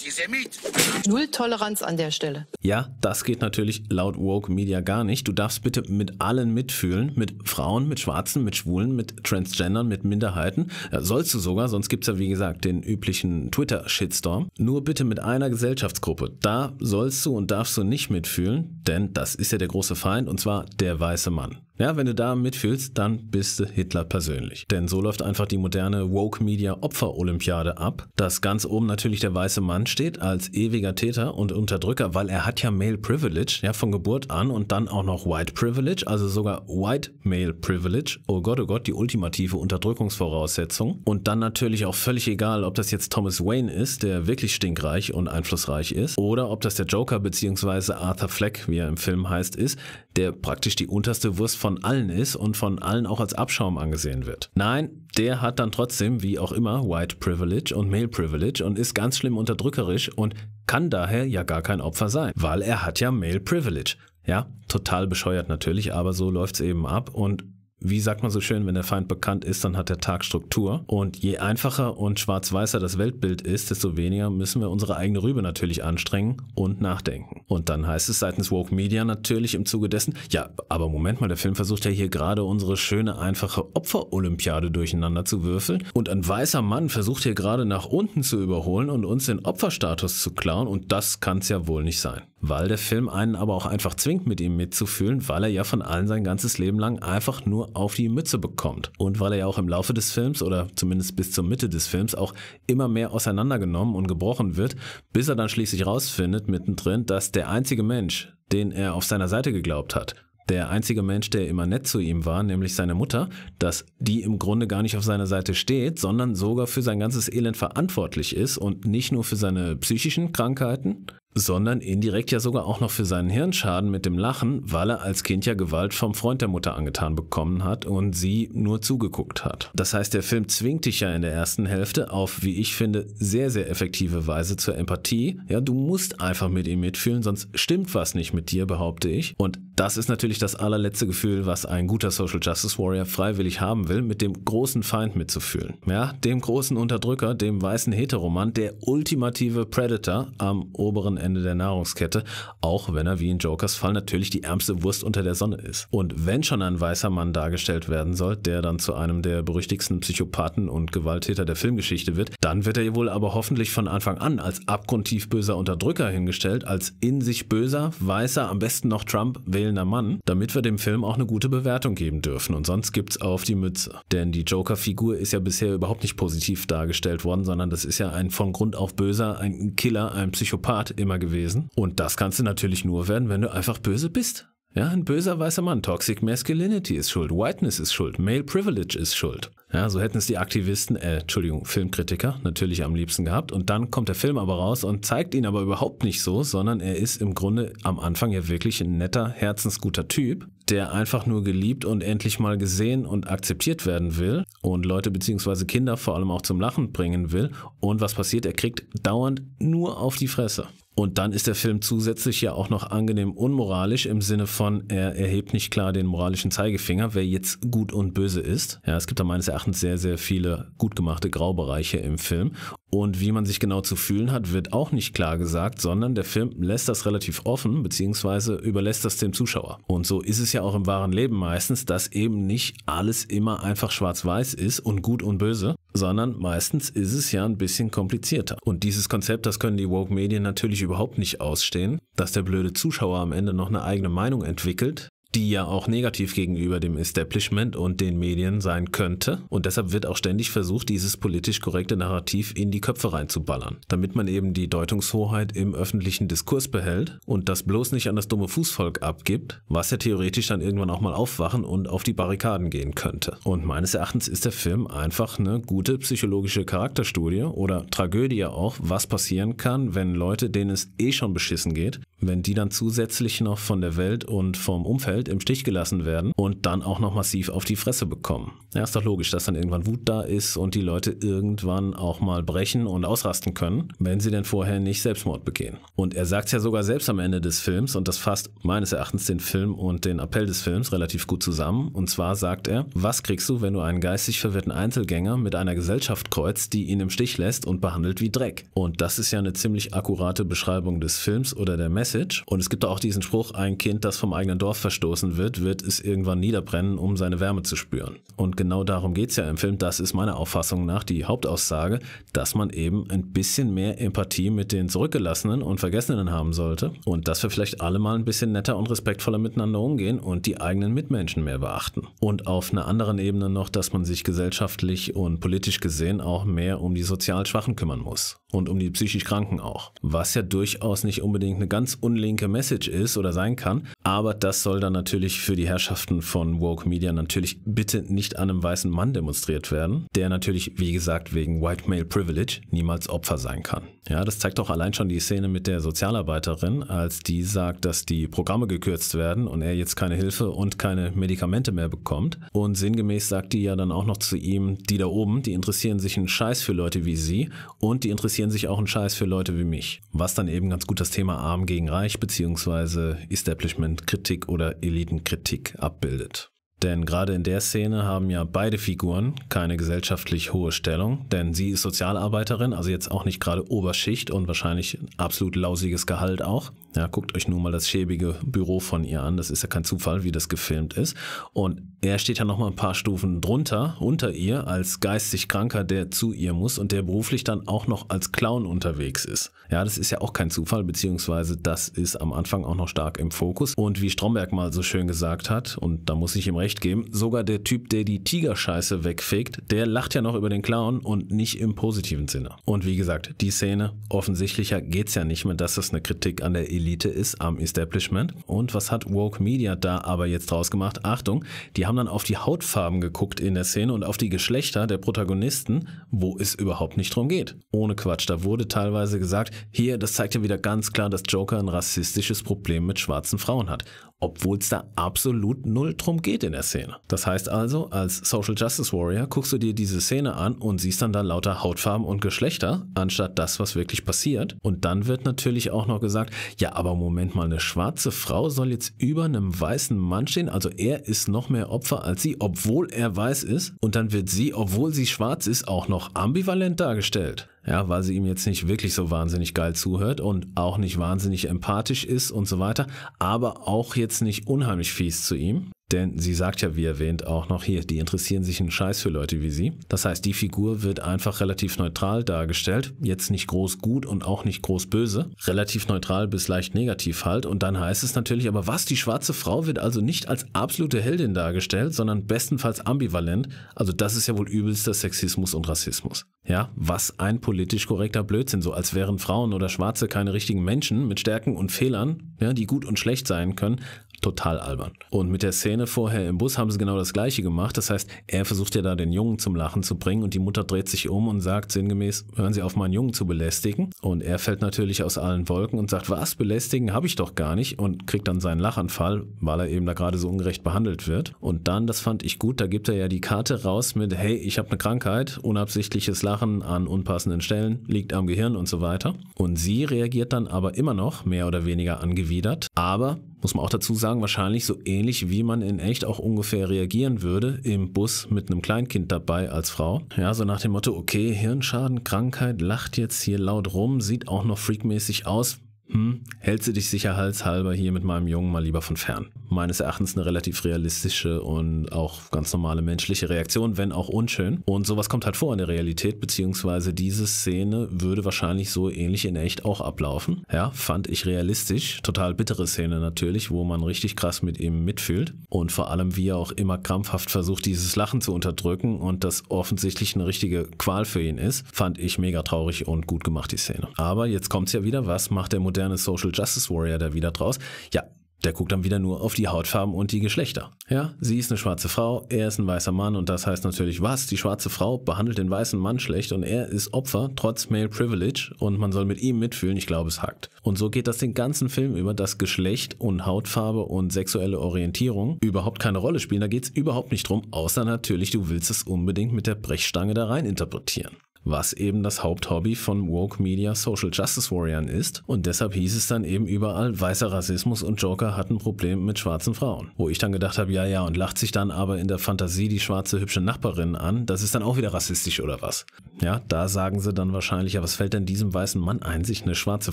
Antisemit. Null Toleranz an der Stelle. Ja, das geht natürlich laut Woke Media gar nicht. Du darfst bitte mit allen mitfühlen, mit Frauen, mit Schwarzen, mit Schwulen, mit Transgendern, mit Minderheiten. Ja, äh, sollst du sogar, sonst gibt es ja wie gesagt den üblichen Twitter-Shitstorm. Nur bitte mit einer Gesellschaftsgruppe. Da sollst du und darfst du nicht mitfühlen, denn das ist ja der große Feind und zwar der weiße Mann. Ja, wenn du da mitfühlst, dann bist du Hitler persönlich. Denn so läuft einfach die moderne Woke-Media-Opfer-Olympiade ab, dass ganz oben natürlich der weiße Mann steht als ewiger Täter und Unterdrücker, weil er hat ja Male Privilege, ja, von Geburt an und dann auch noch White Privilege, also sogar White Male Privilege. Oh Gott, oh Gott, die ultimative Unterdrückungsvoraussetzung. Und dann natürlich auch völlig egal, ob das jetzt Thomas Wayne ist, der wirklich stinkreich und einflussreich ist, oder ob das der Joker bzw. Arthur Fleck, wie er im Film heißt, ist, der praktisch die unterste Wurst von von allen ist und von allen auch als Abschaum angesehen wird. Nein, der hat dann trotzdem, wie auch immer, White Privilege und Male Privilege und ist ganz schlimm unterdrückerisch und kann daher ja gar kein Opfer sein, weil er hat ja Male Privilege. Ja, total bescheuert natürlich, aber so läuft es eben ab und wie sagt man so schön, wenn der Feind bekannt ist, dann hat der Tag Struktur. Und je einfacher und schwarz-weißer das Weltbild ist, desto weniger müssen wir unsere eigene Rübe natürlich anstrengen und nachdenken. Und dann heißt es seitens Woke Media natürlich im Zuge dessen, ja, aber Moment mal, der Film versucht ja hier gerade unsere schöne, einfache Opferolympiade durcheinander zu würfeln. Und ein weißer Mann versucht hier gerade nach unten zu überholen und uns den Opferstatus zu klauen. Und das kann es ja wohl nicht sein weil der Film einen aber auch einfach zwingt, mit ihm mitzufühlen, weil er ja von allen sein ganzes Leben lang einfach nur auf die Mütze bekommt. Und weil er ja auch im Laufe des Films oder zumindest bis zur Mitte des Films auch immer mehr auseinandergenommen und gebrochen wird, bis er dann schließlich rausfindet mittendrin, dass der einzige Mensch, den er auf seiner Seite geglaubt hat, der einzige Mensch, der immer nett zu ihm war, nämlich seine Mutter, dass die im Grunde gar nicht auf seiner Seite steht, sondern sogar für sein ganzes Elend verantwortlich ist und nicht nur für seine psychischen Krankheiten, sondern indirekt ja sogar auch noch für seinen Hirnschaden mit dem Lachen, weil er als Kind ja Gewalt vom Freund der Mutter angetan bekommen hat und sie nur zugeguckt hat. Das heißt, der Film zwingt dich ja in der ersten Hälfte auf, wie ich finde, sehr, sehr effektive Weise zur Empathie. Ja, du musst einfach mit ihm mitfühlen, sonst stimmt was nicht mit dir, behaupte ich. Und das ist natürlich das allerletzte Gefühl, was ein guter Social Justice Warrior freiwillig haben will, mit dem großen Feind mitzufühlen. Ja, dem großen Unterdrücker, dem weißen Heteroman, der ultimative Predator am oberen Ende der Nahrungskette, auch wenn er wie in Jokers Fall natürlich die ärmste Wurst unter der Sonne ist. Und wenn schon ein weißer Mann dargestellt werden soll, der dann zu einem der berüchtigsten Psychopathen und Gewalttäter der Filmgeschichte wird, dann wird er wohl aber hoffentlich von Anfang an als abgrundtief böser Unterdrücker hingestellt, als in sich böser, weißer, am besten noch Trump wählen fehlender Mann, damit wir dem Film auch eine gute Bewertung geben dürfen. Und sonst gibt's auf die Mütze. Denn die Joker-Figur ist ja bisher überhaupt nicht positiv dargestellt worden, sondern das ist ja ein von Grund auf böser, ein Killer, ein Psychopath immer gewesen. Und das kannst du natürlich nur werden, wenn du einfach böse bist. Ja, ein böser weißer Mann. Toxic Masculinity ist schuld, Whiteness ist schuld, Male Privilege ist schuld. Ja, so hätten es die Aktivisten, äh, Entschuldigung, Filmkritiker natürlich am liebsten gehabt. Und dann kommt der Film aber raus und zeigt ihn aber überhaupt nicht so, sondern er ist im Grunde am Anfang ja wirklich ein netter, herzensguter Typ, der einfach nur geliebt und endlich mal gesehen und akzeptiert werden will und Leute bzw. Kinder vor allem auch zum Lachen bringen will. Und was passiert? Er kriegt dauernd nur auf die Fresse. Und dann ist der Film zusätzlich ja auch noch angenehm unmoralisch im Sinne von, er erhebt nicht klar den moralischen Zeigefinger, wer jetzt gut und böse ist. Ja, es gibt da meines Erachtens sehr, sehr viele gut gemachte Graubereiche im Film. Und wie man sich genau zu fühlen hat, wird auch nicht klar gesagt, sondern der Film lässt das relativ offen, beziehungsweise überlässt das dem Zuschauer. Und so ist es ja auch im wahren Leben meistens, dass eben nicht alles immer einfach schwarz-weiß ist und gut und böse, sondern meistens ist es ja ein bisschen komplizierter. Und dieses Konzept, das können die Woke-Medien natürlich überhaupt nicht ausstehen, dass der blöde Zuschauer am Ende noch eine eigene Meinung entwickelt die ja auch negativ gegenüber dem Establishment und den Medien sein könnte. Und deshalb wird auch ständig versucht, dieses politisch korrekte Narrativ in die Köpfe reinzuballern, damit man eben die Deutungshoheit im öffentlichen Diskurs behält und das bloß nicht an das dumme Fußvolk abgibt, was ja theoretisch dann irgendwann auch mal aufwachen und auf die Barrikaden gehen könnte. Und meines Erachtens ist der Film einfach eine gute psychologische Charakterstudie oder Tragödie auch, was passieren kann, wenn Leute, denen es eh schon beschissen geht, wenn die dann zusätzlich noch von der Welt und vom Umfeld im Stich gelassen werden und dann auch noch massiv auf die Fresse bekommen. Ja, ist doch logisch, dass dann irgendwann Wut da ist und die Leute irgendwann auch mal brechen und ausrasten können, wenn sie denn vorher nicht Selbstmord begehen. Und er sagt es ja sogar selbst am Ende des Films und das fasst meines Erachtens den Film und den Appell des Films relativ gut zusammen. Und zwar sagt er, was kriegst du, wenn du einen geistig verwirrten Einzelgänger mit einer Gesellschaft kreuzt, die ihn im Stich lässt und behandelt wie Dreck? Und das ist ja eine ziemlich akkurate Beschreibung des Films oder der Message Message. Und es gibt auch diesen Spruch, ein Kind, das vom eigenen Dorf verstoßen wird, wird es irgendwann niederbrennen, um seine Wärme zu spüren. Und genau darum geht es ja im Film. Das ist meiner Auffassung nach die Hauptaussage, dass man eben ein bisschen mehr Empathie mit den Zurückgelassenen und Vergessenen haben sollte. Und dass wir vielleicht alle mal ein bisschen netter und respektvoller miteinander umgehen und die eigenen Mitmenschen mehr beachten. Und auf einer anderen Ebene noch, dass man sich gesellschaftlich und politisch gesehen auch mehr um die sozial Schwachen kümmern muss. Und um die psychisch Kranken auch. Was ja durchaus nicht unbedingt eine ganz unlinke Message ist oder sein kann. Aber das soll dann natürlich für die Herrschaften von Woke Media natürlich bitte nicht an einem weißen Mann demonstriert werden, der natürlich, wie gesagt, wegen White Male Privilege niemals Opfer sein kann. Ja, das zeigt doch allein schon die Szene mit der Sozialarbeiterin, als die sagt, dass die Programme gekürzt werden und er jetzt keine Hilfe und keine Medikamente mehr bekommt. Und sinngemäß sagt die ja dann auch noch zu ihm, die da oben, die interessieren sich einen Scheiß für Leute wie sie und die interessieren sich auch einen Scheiß für Leute wie mich. Was dann eben ganz gut das Thema Arm gegen Reich bzw. Establishment-Kritik oder Elitenkritik abbildet. Denn gerade in der Szene haben ja beide Figuren keine gesellschaftlich hohe Stellung, denn sie ist Sozialarbeiterin, also jetzt auch nicht gerade Oberschicht und wahrscheinlich absolut lausiges Gehalt auch. Ja, guckt euch nur mal das schäbige Büro von ihr an. Das ist ja kein Zufall, wie das gefilmt ist. Und er steht ja noch mal ein paar Stufen drunter, unter ihr, als geistig Kranker, der zu ihr muss und der beruflich dann auch noch als Clown unterwegs ist. Ja, das ist ja auch kein Zufall, beziehungsweise das ist am Anfang auch noch stark im Fokus. Und wie Stromberg mal so schön gesagt hat, und da muss ich ihm recht geben, sogar der Typ, der die Tigerscheiße wegfegt, der lacht ja noch über den Clown und nicht im positiven Sinne. Und wie gesagt, die Szene, offensichtlicher geht es ja nicht mehr. dass Das eine Kritik an der Ehe Elite ist am Establishment. Und was hat Woke Media da aber jetzt draus gemacht? Achtung, die haben dann auf die Hautfarben geguckt in der Szene und auf die Geschlechter der Protagonisten, wo es überhaupt nicht drum geht. Ohne Quatsch, da wurde teilweise gesagt, hier, das zeigt ja wieder ganz klar, dass Joker ein rassistisches Problem mit schwarzen Frauen hat obwohl es da absolut null drum geht in der Szene. Das heißt also, als Social Justice Warrior guckst du dir diese Szene an und siehst dann da lauter Hautfarben und Geschlechter, anstatt das, was wirklich passiert. Und dann wird natürlich auch noch gesagt, ja, aber Moment mal, eine schwarze Frau soll jetzt über einem weißen Mann stehen. Also er ist noch mehr Opfer als sie, obwohl er weiß ist. Und dann wird sie, obwohl sie schwarz ist, auch noch ambivalent dargestellt ja, weil sie ihm jetzt nicht wirklich so wahnsinnig geil zuhört und auch nicht wahnsinnig empathisch ist und so weiter, aber auch jetzt nicht unheimlich fies zu ihm. Denn sie sagt ja, wie erwähnt, auch noch hier, die interessieren sich einen Scheiß für Leute wie sie. Das heißt, die Figur wird einfach relativ neutral dargestellt. Jetzt nicht groß gut und auch nicht groß böse. Relativ neutral bis leicht negativ halt. Und dann heißt es natürlich, aber was? Die schwarze Frau wird also nicht als absolute Heldin dargestellt, sondern bestenfalls ambivalent. Also das ist ja wohl übelster Sexismus und Rassismus. Ja, was ein Politiker politisch korrekter Blödsinn, so als wären Frauen oder Schwarze keine richtigen Menschen mit Stärken und Fehlern, ja, die gut und schlecht sein können total albern. Und mit der Szene vorher im Bus haben sie genau das gleiche gemacht. Das heißt, er versucht ja da den Jungen zum Lachen zu bringen und die Mutter dreht sich um und sagt sinngemäß, hören Sie auf, meinen Jungen zu belästigen. Und er fällt natürlich aus allen Wolken und sagt, was, belästigen habe ich doch gar nicht und kriegt dann seinen Lachanfall, weil er eben da gerade so ungerecht behandelt wird. Und dann, das fand ich gut, da gibt er ja die Karte raus mit, hey, ich habe eine Krankheit, unabsichtliches Lachen an unpassenden Stellen, liegt am Gehirn und so weiter. Und sie reagiert dann aber immer noch mehr oder weniger angewidert, aber muss man auch dazu sagen, wahrscheinlich so ähnlich, wie man in echt auch ungefähr reagieren würde im Bus mit einem Kleinkind dabei als Frau. Ja, so nach dem Motto, okay, Hirnschaden, Krankheit, lacht jetzt hier laut rum, sieht auch noch freakmäßig aus, hm, hältst du dich sicher halshalber hier mit meinem Jungen mal lieber von fern. Meines Erachtens eine relativ realistische und auch ganz normale menschliche Reaktion, wenn auch unschön. Und sowas kommt halt vor in der Realität, beziehungsweise diese Szene würde wahrscheinlich so ähnlich in echt auch ablaufen. Ja, fand ich realistisch. Total bittere Szene natürlich, wo man richtig krass mit ihm mitfühlt. Und vor allem, wie er auch immer krampfhaft versucht, dieses Lachen zu unterdrücken und das offensichtlich eine richtige Qual für ihn ist, fand ich mega traurig und gut gemacht, die Szene. Aber jetzt kommt es ja wieder, was macht der Modell? moderne Social Justice Warrior da wieder draus. Ja, der guckt dann wieder nur auf die Hautfarben und die Geschlechter. Ja, sie ist eine schwarze Frau, er ist ein weißer Mann und das heißt natürlich, was? Die schwarze Frau behandelt den weißen Mann schlecht und er ist Opfer trotz Male Privilege und man soll mit ihm mitfühlen, ich glaube, es hackt. Und so geht das den ganzen Film über, dass Geschlecht und Hautfarbe und sexuelle Orientierung überhaupt keine Rolle spielen. Da geht es überhaupt nicht drum, außer natürlich, du willst es unbedingt mit der Brechstange da rein interpretieren was eben das Haupthobby von Woke Media Social Justice Warriors ist. Und deshalb hieß es dann eben überall, weißer Rassismus und Joker hatten ein Problem mit schwarzen Frauen. Wo ich dann gedacht habe, ja, ja, und lacht sich dann aber in der Fantasie die schwarze hübsche Nachbarin an, das ist dann auch wieder rassistisch oder was? Ja, da sagen sie dann wahrscheinlich, ja, was fällt denn diesem weißen Mann ein, sich eine schwarze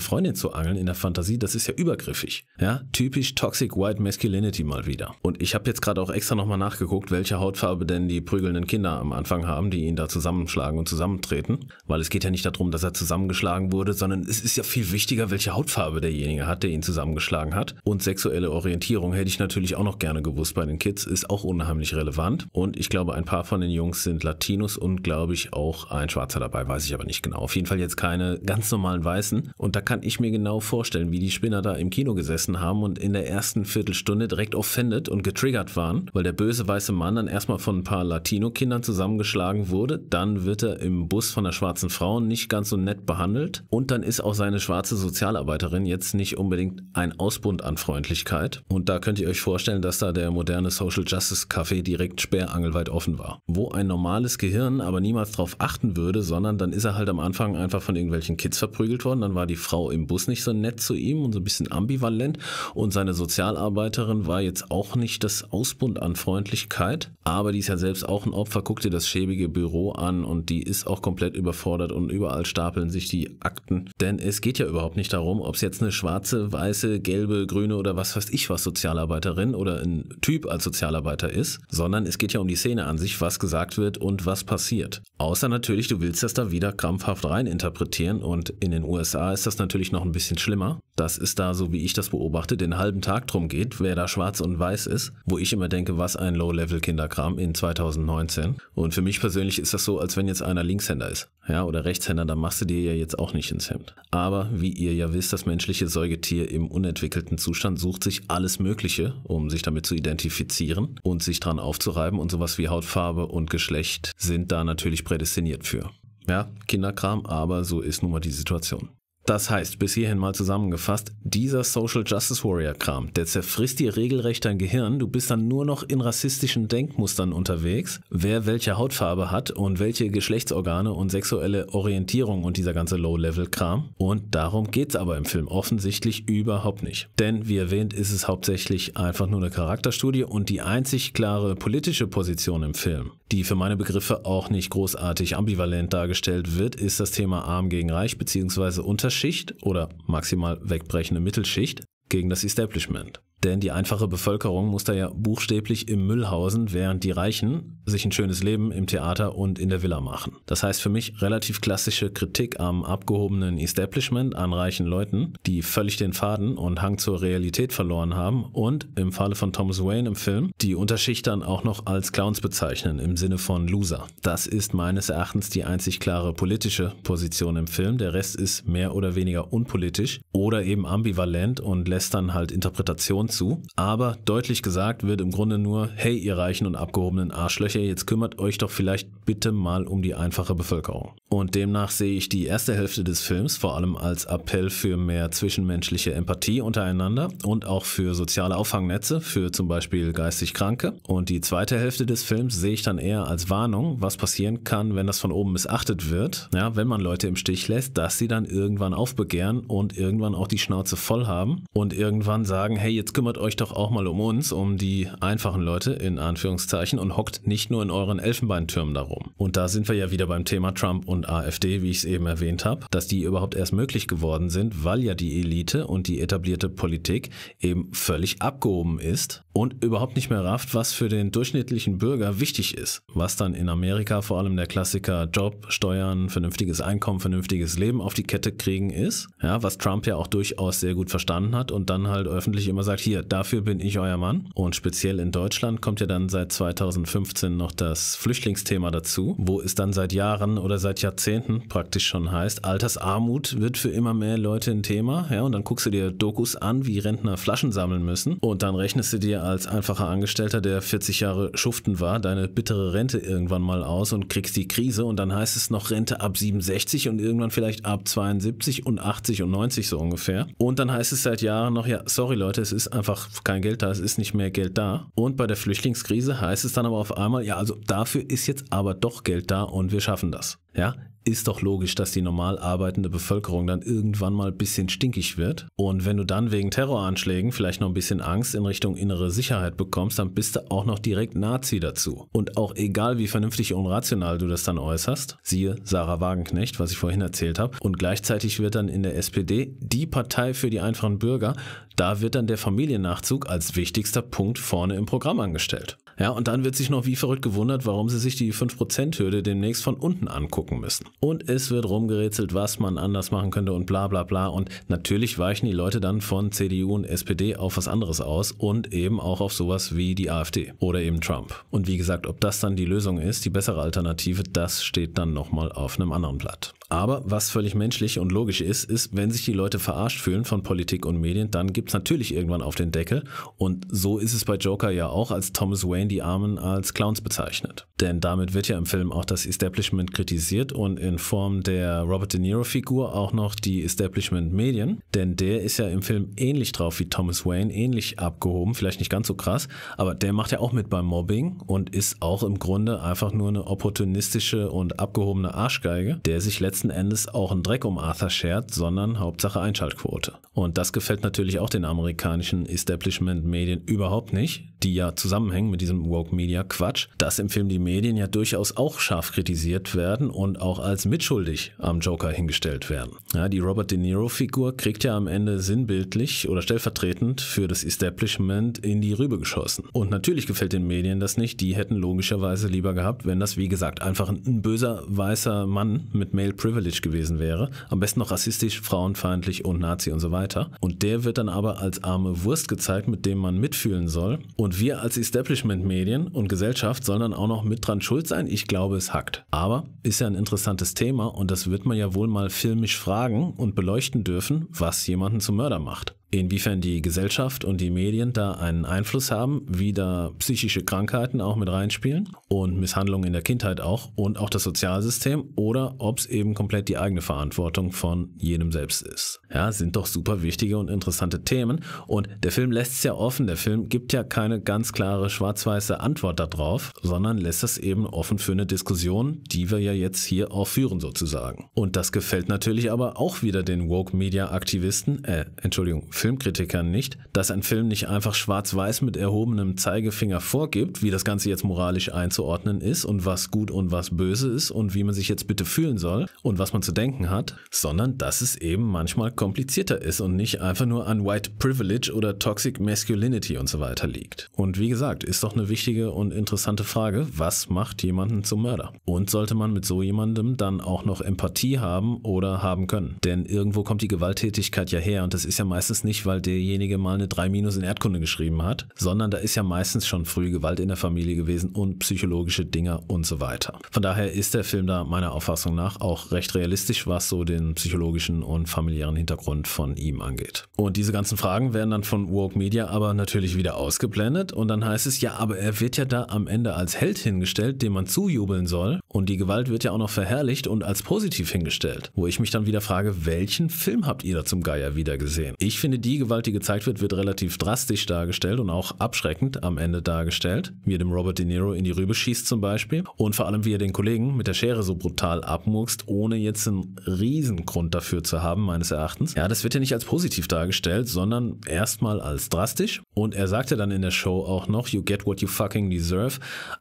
Freundin zu angeln in der Fantasie? Das ist ja übergriffig. Ja, typisch Toxic White Masculinity mal wieder. Und ich habe jetzt gerade auch extra nochmal nachgeguckt, welche Hautfarbe denn die prügelnden Kinder am Anfang haben, die ihn da zusammenschlagen und zusammentreten auftreten, weil es geht ja nicht darum, dass er zusammengeschlagen wurde, sondern es ist ja viel wichtiger, welche Hautfarbe derjenige hat, der ihn zusammengeschlagen hat. Und sexuelle Orientierung hätte ich natürlich auch noch gerne gewusst bei den Kids, ist auch unheimlich relevant. Und ich glaube, ein paar von den Jungs sind Latinos und glaube ich auch ein Schwarzer dabei, weiß ich aber nicht genau. Auf jeden Fall jetzt keine ganz normalen Weißen. Und da kann ich mir genau vorstellen, wie die Spinner da im Kino gesessen haben und in der ersten Viertelstunde direkt offended und getriggert waren, weil der böse weiße Mann dann erstmal von ein paar Latino-Kindern zusammengeschlagen wurde. Dann wird er im Bus Kurs von der schwarzen Frau nicht ganz so nett behandelt. Und dann ist auch seine schwarze Sozialarbeiterin jetzt nicht unbedingt ein Ausbund an Freundlichkeit. Und da könnt ihr euch vorstellen, dass da der moderne Social Justice Café direkt sperrangelweit offen war. Wo ein normales Gehirn aber niemals drauf achten würde, sondern dann ist er halt am Anfang einfach von irgendwelchen Kids verprügelt worden. Dann war die Frau im Bus nicht so nett zu ihm und so ein bisschen ambivalent. Und seine Sozialarbeiterin war jetzt auch nicht das Ausbund an Freundlichkeit. Aber die ist ja selbst auch ein Opfer. Guck dir das schäbige Büro an und die ist auch komplett komplett überfordert und überall stapeln sich die Akten. Denn es geht ja überhaupt nicht darum, ob es jetzt eine schwarze, weiße, gelbe, grüne oder was weiß ich was Sozialarbeiterin oder ein Typ als Sozialarbeiter ist, sondern es geht ja um die Szene an sich, was gesagt wird und was passiert. Außer natürlich, du willst das da wieder krampfhaft reininterpretieren und in den USA ist das natürlich noch ein bisschen schlimmer. Das ist da, so wie ich das beobachte, den halben Tag drum geht, wer da schwarz und weiß ist, wo ich immer denke, was ein Low-Level-Kinderkram in 2019. Und für mich persönlich ist das so, als wenn jetzt einer Linkshänder Linkshänder ist. Ja, oder Rechtshänder, da machst du dir ja jetzt auch nicht ins Hemd. Aber wie ihr ja wisst, das menschliche Säugetier im unentwickelten Zustand sucht sich alles Mögliche, um sich damit zu identifizieren und sich dran aufzureiben und sowas wie Hautfarbe und Geschlecht sind da natürlich prädestiniert für. Ja, Kinderkram, aber so ist nun mal die Situation. Das heißt, bis hierhin mal zusammengefasst, dieser Social Justice Warrior Kram, der zerfrisst dir regelrecht dein Gehirn, du bist dann nur noch in rassistischen Denkmustern unterwegs, wer welche Hautfarbe hat und welche Geschlechtsorgane und sexuelle Orientierung und dieser ganze Low-Level Kram. Und darum geht's aber im Film offensichtlich überhaupt nicht. Denn wie erwähnt, ist es hauptsächlich einfach nur eine Charakterstudie und die einzig klare politische Position im Film, die für meine Begriffe auch nicht großartig ambivalent dargestellt wird, ist das Thema Arm gegen Reich bzw. Unterschicht oder maximal wegbrechende Mittelschicht gegen das Establishment. Denn die einfache Bevölkerung muss da ja buchstäblich im Müll hausen, während die Reichen, sich ein schönes Leben im Theater und in der Villa machen. Das heißt für mich relativ klassische Kritik am abgehobenen Establishment, an reichen Leuten, die völlig den Faden und Hang zur Realität verloren haben und im Falle von Thomas Wayne im Film die Unterschicht dann auch noch als Clowns bezeichnen im Sinne von Loser. Das ist meines Erachtens die einzig klare politische Position im Film. Der Rest ist mehr oder weniger unpolitisch oder eben ambivalent und lässt dann halt Interpretation zu. Aber deutlich gesagt wird im Grunde nur, hey ihr reichen und abgehobenen Arschlöcher, okay, jetzt kümmert euch doch vielleicht bitte mal um die einfache Bevölkerung. Und demnach sehe ich die erste Hälfte des Films vor allem als Appell für mehr zwischenmenschliche Empathie untereinander und auch für soziale Auffangnetze für zum Beispiel geistig Kranke. Und die zweite Hälfte des Films sehe ich dann eher als Warnung, was passieren kann, wenn das von oben missachtet wird. Ja, wenn man Leute im Stich lässt, dass sie dann irgendwann aufbegehren und irgendwann auch die Schnauze voll haben und irgendwann sagen, hey, jetzt kümmert euch doch auch mal um uns, um die einfachen Leute in Anführungszeichen und hockt nicht nicht nur in euren Elfenbeintürmen darum. Und da sind wir ja wieder beim Thema Trump und AfD, wie ich es eben erwähnt habe, dass die überhaupt erst möglich geworden sind, weil ja die Elite und die etablierte Politik eben völlig abgehoben ist und überhaupt nicht mehr rafft, was für den durchschnittlichen Bürger wichtig ist. Was dann in Amerika vor allem der Klassiker Job, Steuern, vernünftiges Einkommen, vernünftiges Leben auf die Kette kriegen ist, ja, was Trump ja auch durchaus sehr gut verstanden hat und dann halt öffentlich immer sagt, hier, dafür bin ich euer Mann. Und speziell in Deutschland kommt ja dann seit 2015 noch das Flüchtlingsthema dazu, wo es dann seit Jahren oder seit Jahrzehnten praktisch schon heißt, Altersarmut wird für immer mehr Leute ein Thema. Ja, und dann guckst du dir Dokus an, wie Rentner Flaschen sammeln müssen. Und dann rechnest du dir als einfacher Angestellter, der 40 Jahre schuften war, deine bittere Rente irgendwann mal aus und kriegst die Krise. Und dann heißt es noch Rente ab 67 und irgendwann vielleicht ab 72 und 80 und 90 so ungefähr. Und dann heißt es seit Jahren noch, ja, sorry Leute, es ist einfach kein Geld da, es ist nicht mehr Geld da. Und bei der Flüchtlingskrise heißt es dann aber auf einmal, ja, also dafür ist jetzt aber doch Geld da und wir schaffen das. Ja, ist doch logisch, dass die normal arbeitende Bevölkerung dann irgendwann mal ein bisschen stinkig wird. Und wenn du dann wegen Terroranschlägen vielleicht noch ein bisschen Angst in Richtung innere Sicherheit bekommst, dann bist du auch noch direkt Nazi dazu. Und auch egal, wie vernünftig und rational du das dann äußerst, siehe Sarah Wagenknecht, was ich vorhin erzählt habe, und gleichzeitig wird dann in der SPD die Partei für die einfachen Bürger da wird dann der Familiennachzug als wichtigster Punkt vorne im Programm angestellt. Ja, und dann wird sich noch wie verrückt gewundert, warum sie sich die 5%-Hürde demnächst von unten angucken müssen. Und es wird rumgerätselt, was man anders machen könnte und bla bla bla. Und natürlich weichen die Leute dann von CDU und SPD auf was anderes aus und eben auch auf sowas wie die AfD oder eben Trump. Und wie gesagt, ob das dann die Lösung ist, die bessere Alternative, das steht dann nochmal auf einem anderen Blatt. Aber was völlig menschlich und logisch ist, ist, wenn sich die Leute verarscht fühlen von Politik und Medien, dann gibt es natürlich irgendwann auf den Deckel. Und so ist es bei Joker ja auch, als Thomas Wayne die Armen als Clowns bezeichnet. Denn damit wird ja im Film auch das Establishment kritisiert und in Form der Robert De Niro-Figur auch noch die Establishment-Medien. Denn der ist ja im Film ähnlich drauf wie Thomas Wayne, ähnlich abgehoben, vielleicht nicht ganz so krass, aber der macht ja auch mit beim Mobbing und ist auch im Grunde einfach nur eine opportunistische und abgehobene Arschgeige, der sich letztendlich letzten Endes auch ein Dreck um Arthur schert, sondern Hauptsache Einschaltquote. Und das gefällt natürlich auch den amerikanischen Establishment-Medien überhaupt nicht, die ja zusammenhängen mit diesem Woke-Media-Quatsch, dass im Film die Medien ja durchaus auch scharf kritisiert werden und auch als mitschuldig am Joker hingestellt werden. Ja, die Robert De Niro-Figur kriegt ja am Ende sinnbildlich oder stellvertretend für das Establishment in die Rübe geschossen. Und natürlich gefällt den Medien das nicht, die hätten logischerweise lieber gehabt, wenn das, wie gesagt, einfach ein böser weißer Mann mit Male Privilege gewesen wäre, am besten noch rassistisch, frauenfeindlich und Nazi und so weiter. Und der wird dann aber als arme Wurst gezeigt, mit dem man mitfühlen soll. Und wir als Establishment-Medien und Gesellschaft sollen dann auch noch mit dran schuld sein. Ich glaube, es hackt. Aber ist ja ein interessantes Thema und das wird man ja wohl mal filmisch fragen und beleuchten dürfen, was jemanden zum Mörder macht inwiefern die Gesellschaft und die Medien da einen Einfluss haben, wie da psychische Krankheiten auch mit reinspielen und Misshandlungen in der Kindheit auch und auch das Sozialsystem oder ob es eben komplett die eigene Verantwortung von jedem selbst ist. Ja, sind doch super wichtige und interessante Themen und der Film lässt es ja offen, der Film gibt ja keine ganz klare schwarz-weiße Antwort darauf, sondern lässt das eben offen für eine Diskussion, die wir ja jetzt hier auch führen sozusagen. Und das gefällt natürlich aber auch wieder den Woke-Media-Aktivisten, äh, Entschuldigung, Filmkritikern nicht, dass ein Film nicht einfach schwarz-weiß mit erhobenem Zeigefinger vorgibt, wie das Ganze jetzt moralisch einzuordnen ist und was gut und was böse ist und wie man sich jetzt bitte fühlen soll und was man zu denken hat, sondern dass es eben manchmal komplizierter ist und nicht einfach nur an White Privilege oder Toxic Masculinity und so weiter liegt. Und wie gesagt, ist doch eine wichtige und interessante Frage, was macht jemanden zum Mörder? Und sollte man mit so jemandem dann auch noch Empathie haben oder haben können? Denn irgendwo kommt die Gewalttätigkeit ja her und das ist ja meistens nicht, weil derjenige mal eine 3 minus in Erdkunde geschrieben hat, sondern da ist ja meistens schon früh Gewalt in der Familie gewesen und psychologische Dinge und so weiter. Von daher ist der Film da meiner Auffassung nach auch recht realistisch, was so den psychologischen und familiären Hintergrund von ihm angeht. Und diese ganzen Fragen werden dann von Woke Media aber natürlich wieder ausgeblendet und dann heißt es ja, aber er wird ja da am Ende als Held hingestellt, dem man zujubeln soll und die Gewalt wird ja auch noch verherrlicht und als positiv hingestellt, wo ich mich dann wieder frage, welchen Film habt ihr da zum Geier wieder gesehen? Ich finde Ende die Gewalt, die gezeigt wird, wird relativ drastisch dargestellt und auch abschreckend am Ende dargestellt, wie er dem Robert De Niro in die Rübe schießt zum Beispiel und vor allem wie er den Kollegen mit der Schere so brutal abmuckst, ohne jetzt einen Riesengrund dafür zu haben, meines Erachtens. Ja, das wird ja nicht als positiv dargestellt, sondern erstmal als drastisch und er sagte dann in der Show auch noch, you get what you fucking deserve,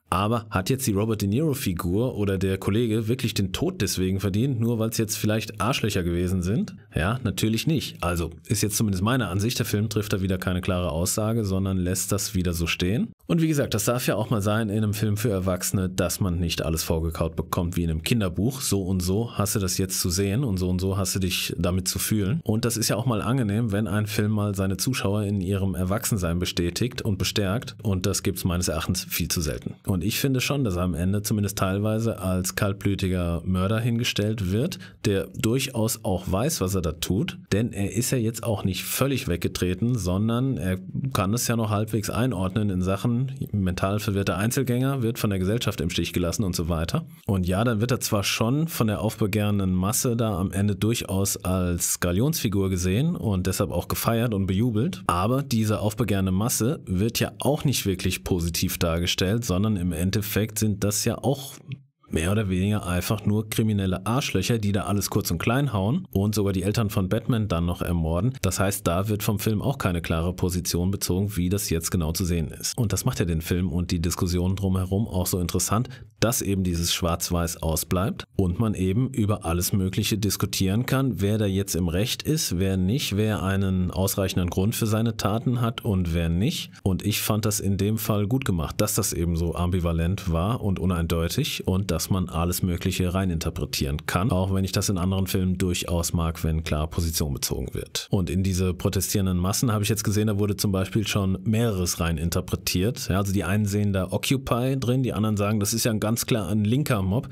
aber hat jetzt die Robert De Niro Figur oder der Kollege wirklich den Tod deswegen verdient, nur weil es jetzt vielleicht Arschlöcher gewesen sind? Ja, natürlich nicht. Also ist jetzt zumindest meiner Ansicht, der Film trifft da wieder keine klare Aussage, sondern lässt das wieder so stehen. Und wie gesagt, das darf ja auch mal sein in einem Film für Erwachsene, dass man nicht alles vorgekaut bekommt wie in einem Kinderbuch. So und so hast du das jetzt zu sehen und so und so hast du dich damit zu fühlen. Und das ist ja auch mal angenehm, wenn ein Film mal seine Zuschauer in ihrem Erwachsensein bestätigt und bestärkt. Und das gibt es meines Erachtens viel zu selten. Und ich finde schon, dass er am Ende zumindest teilweise als kaltblütiger Mörder hingestellt wird, der durchaus auch weiß, was er da tut. Denn er ist ja jetzt auch nicht völlig weggetreten, sondern er kann es ja noch halbwegs einordnen in Sachen, mental verwirrter Einzelgänger, wird von der Gesellschaft im Stich gelassen und so weiter. Und ja, dann wird er zwar schon von der aufbegehrenden Masse da am Ende durchaus als Galionsfigur gesehen und deshalb auch gefeiert und bejubelt, aber diese aufbegehrende Masse wird ja auch nicht wirklich positiv dargestellt, sondern im Endeffekt sind das ja auch mehr oder weniger einfach nur kriminelle Arschlöcher, die da alles kurz und klein hauen und sogar die Eltern von Batman dann noch ermorden. Das heißt, da wird vom Film auch keine klare Position bezogen, wie das jetzt genau zu sehen ist. Und das macht ja den Film und die Diskussionen drumherum auch so interessant, dass eben dieses Schwarz-Weiß ausbleibt und man eben über alles Mögliche diskutieren kann, wer da jetzt im Recht ist, wer nicht, wer einen ausreichenden Grund für seine Taten hat und wer nicht. Und ich fand das in dem Fall gut gemacht, dass das eben so ambivalent war und uneindeutig und das dass man alles Mögliche reininterpretieren kann, auch wenn ich das in anderen Filmen durchaus mag, wenn klar Position bezogen wird. Und in diese protestierenden Massen habe ich jetzt gesehen, da wurde zum Beispiel schon mehreres reininterpretiert. Ja, also die einen sehen da Occupy drin, die anderen sagen, das ist ja ganz klar ein linker Mob,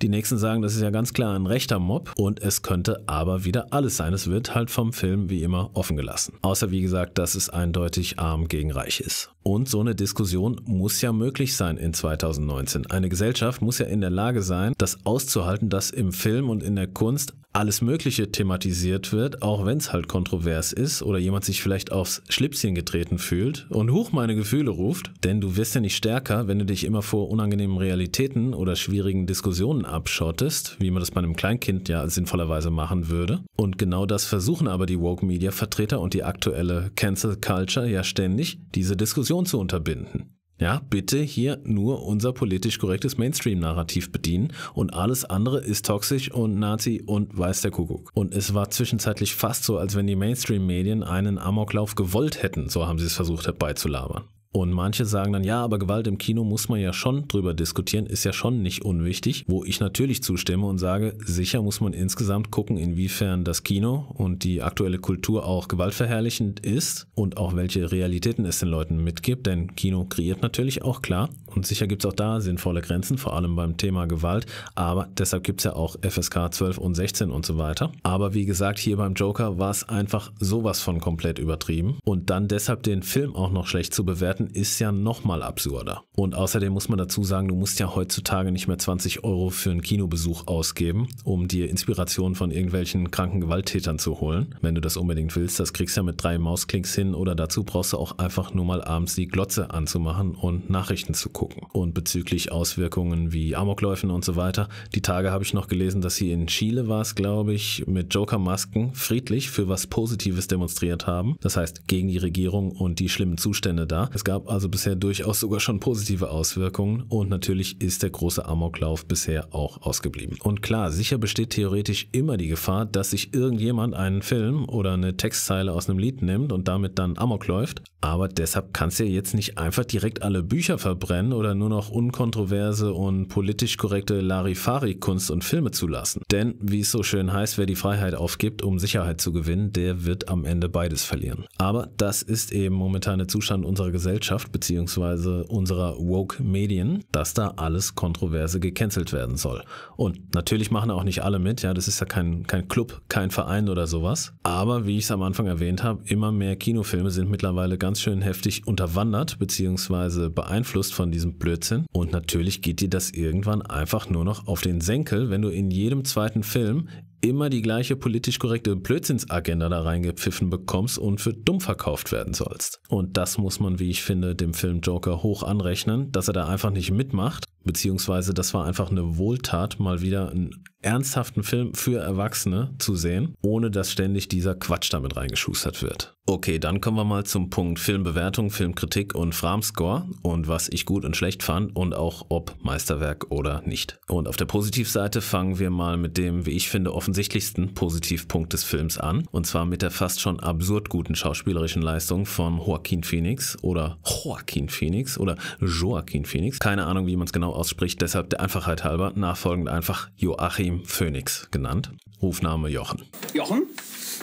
die nächsten sagen, das ist ja ganz klar ein rechter Mob und es könnte aber wieder alles sein. Es wird halt vom Film wie immer offen gelassen. Außer wie gesagt, dass es eindeutig arm gegen reich ist. Und so eine Diskussion muss ja möglich sein in 2019. Eine Gesellschaft muss ja in der der Lage sein, das auszuhalten, dass im Film und in der Kunst alles Mögliche thematisiert wird, auch wenn es halt kontrovers ist oder jemand sich vielleicht aufs Schlipschen getreten fühlt und hoch meine Gefühle ruft, denn du wirst ja nicht stärker, wenn du dich immer vor unangenehmen Realitäten oder schwierigen Diskussionen abschottest, wie man das bei einem Kleinkind ja sinnvollerweise machen würde. Und genau das versuchen aber die Woke Media Vertreter und die aktuelle Cancel Culture ja ständig, diese Diskussion zu unterbinden. Ja, bitte hier nur unser politisch korrektes Mainstream-Narrativ bedienen und alles andere ist toxisch und Nazi und weiß der Kuckuck. Und es war zwischenzeitlich fast so, als wenn die Mainstream-Medien einen Amoklauf gewollt hätten, so haben sie es versucht herbeizulabern. Und manche sagen dann, ja, aber Gewalt im Kino muss man ja schon drüber diskutieren, ist ja schon nicht unwichtig, wo ich natürlich zustimme und sage, sicher muss man insgesamt gucken, inwiefern das Kino und die aktuelle Kultur auch gewaltverherrlichend ist und auch welche Realitäten es den Leuten mitgibt, denn Kino kreiert natürlich auch klar. Und sicher gibt es auch da sinnvolle Grenzen, vor allem beim Thema Gewalt. Aber deshalb gibt es ja auch FSK 12 und 16 und so weiter. Aber wie gesagt, hier beim Joker war es einfach sowas von komplett übertrieben. Und dann deshalb den Film auch noch schlecht zu bewerten, ist ja nochmal absurder. Und außerdem muss man dazu sagen, du musst ja heutzutage nicht mehr 20 Euro für einen Kinobesuch ausgeben, um dir Inspiration von irgendwelchen kranken Gewalttätern zu holen. Wenn du das unbedingt willst, das kriegst du ja mit drei Mausklicks hin oder dazu brauchst du auch einfach nur mal abends die Glotze anzumachen und Nachrichten zu gucken angucken. Und bezüglich Auswirkungen wie Amokläufen und so weiter, die Tage habe ich noch gelesen, dass sie in Chile war es, glaube ich, mit Joker-Masken friedlich für was Positives demonstriert haben. Das heißt, gegen die Regierung und die schlimmen Zustände da. Es gab also bisher durchaus sogar schon positive Auswirkungen und natürlich ist der große Amoklauf bisher auch ausgeblieben. Und klar, sicher besteht theoretisch immer die Gefahr, dass sich irgendjemand einen Film oder eine Textzeile aus einem Lied nimmt und damit dann Amok läuft. Aber deshalb kannst du ja jetzt nicht einfach direkt alle Bücher verbrennen oder nur noch unkontroverse und politisch korrekte Larifari-Kunst und Filme zulassen. Denn, wie es so schön heißt, wer die Freiheit aufgibt, um Sicherheit zu gewinnen, der wird am Ende beides verlieren. Aber das ist eben momentan der Zustand unserer Gesellschaft bzw. unserer Woke-Medien, dass da alles Kontroverse gecancelt werden soll. Und natürlich machen auch nicht alle mit, ja, das ist ja kein, kein Club, kein Verein oder sowas. Aber wie ich es am Anfang erwähnt habe, immer mehr Kinofilme sind mittlerweile ganz schön heftig unterwandert bzw. beeinflusst von diesem diesem Blödsinn. Und natürlich geht dir das irgendwann einfach nur noch auf den Senkel, wenn du in jedem zweiten Film immer die gleiche politisch korrekte Blödsinnsagenda da reingepfiffen bekommst und für dumm verkauft werden sollst. Und das muss man, wie ich finde, dem Film Joker hoch anrechnen, dass er da einfach nicht mitmacht, beziehungsweise das war einfach eine Wohltat, mal wieder einen ernsthaften Film für Erwachsene zu sehen, ohne dass ständig dieser Quatsch damit reingeschustert wird. Okay, dann kommen wir mal zum Punkt Filmbewertung, Filmkritik und Framscore und was ich gut und schlecht fand und auch ob Meisterwerk oder nicht. Und auf der Positivseite fangen wir mal mit dem, wie ich finde, offensichtlichsten Positivpunkt des Films an und zwar mit der fast schon absurd guten schauspielerischen Leistung von Joaquin Phoenix oder Joaquin Phoenix oder Joaquin Phoenix. Keine Ahnung, wie man es genau ausspricht, deshalb der Einfachheit halber nachfolgend einfach Joachim Phoenix genannt. Rufname Jochen. Jochen,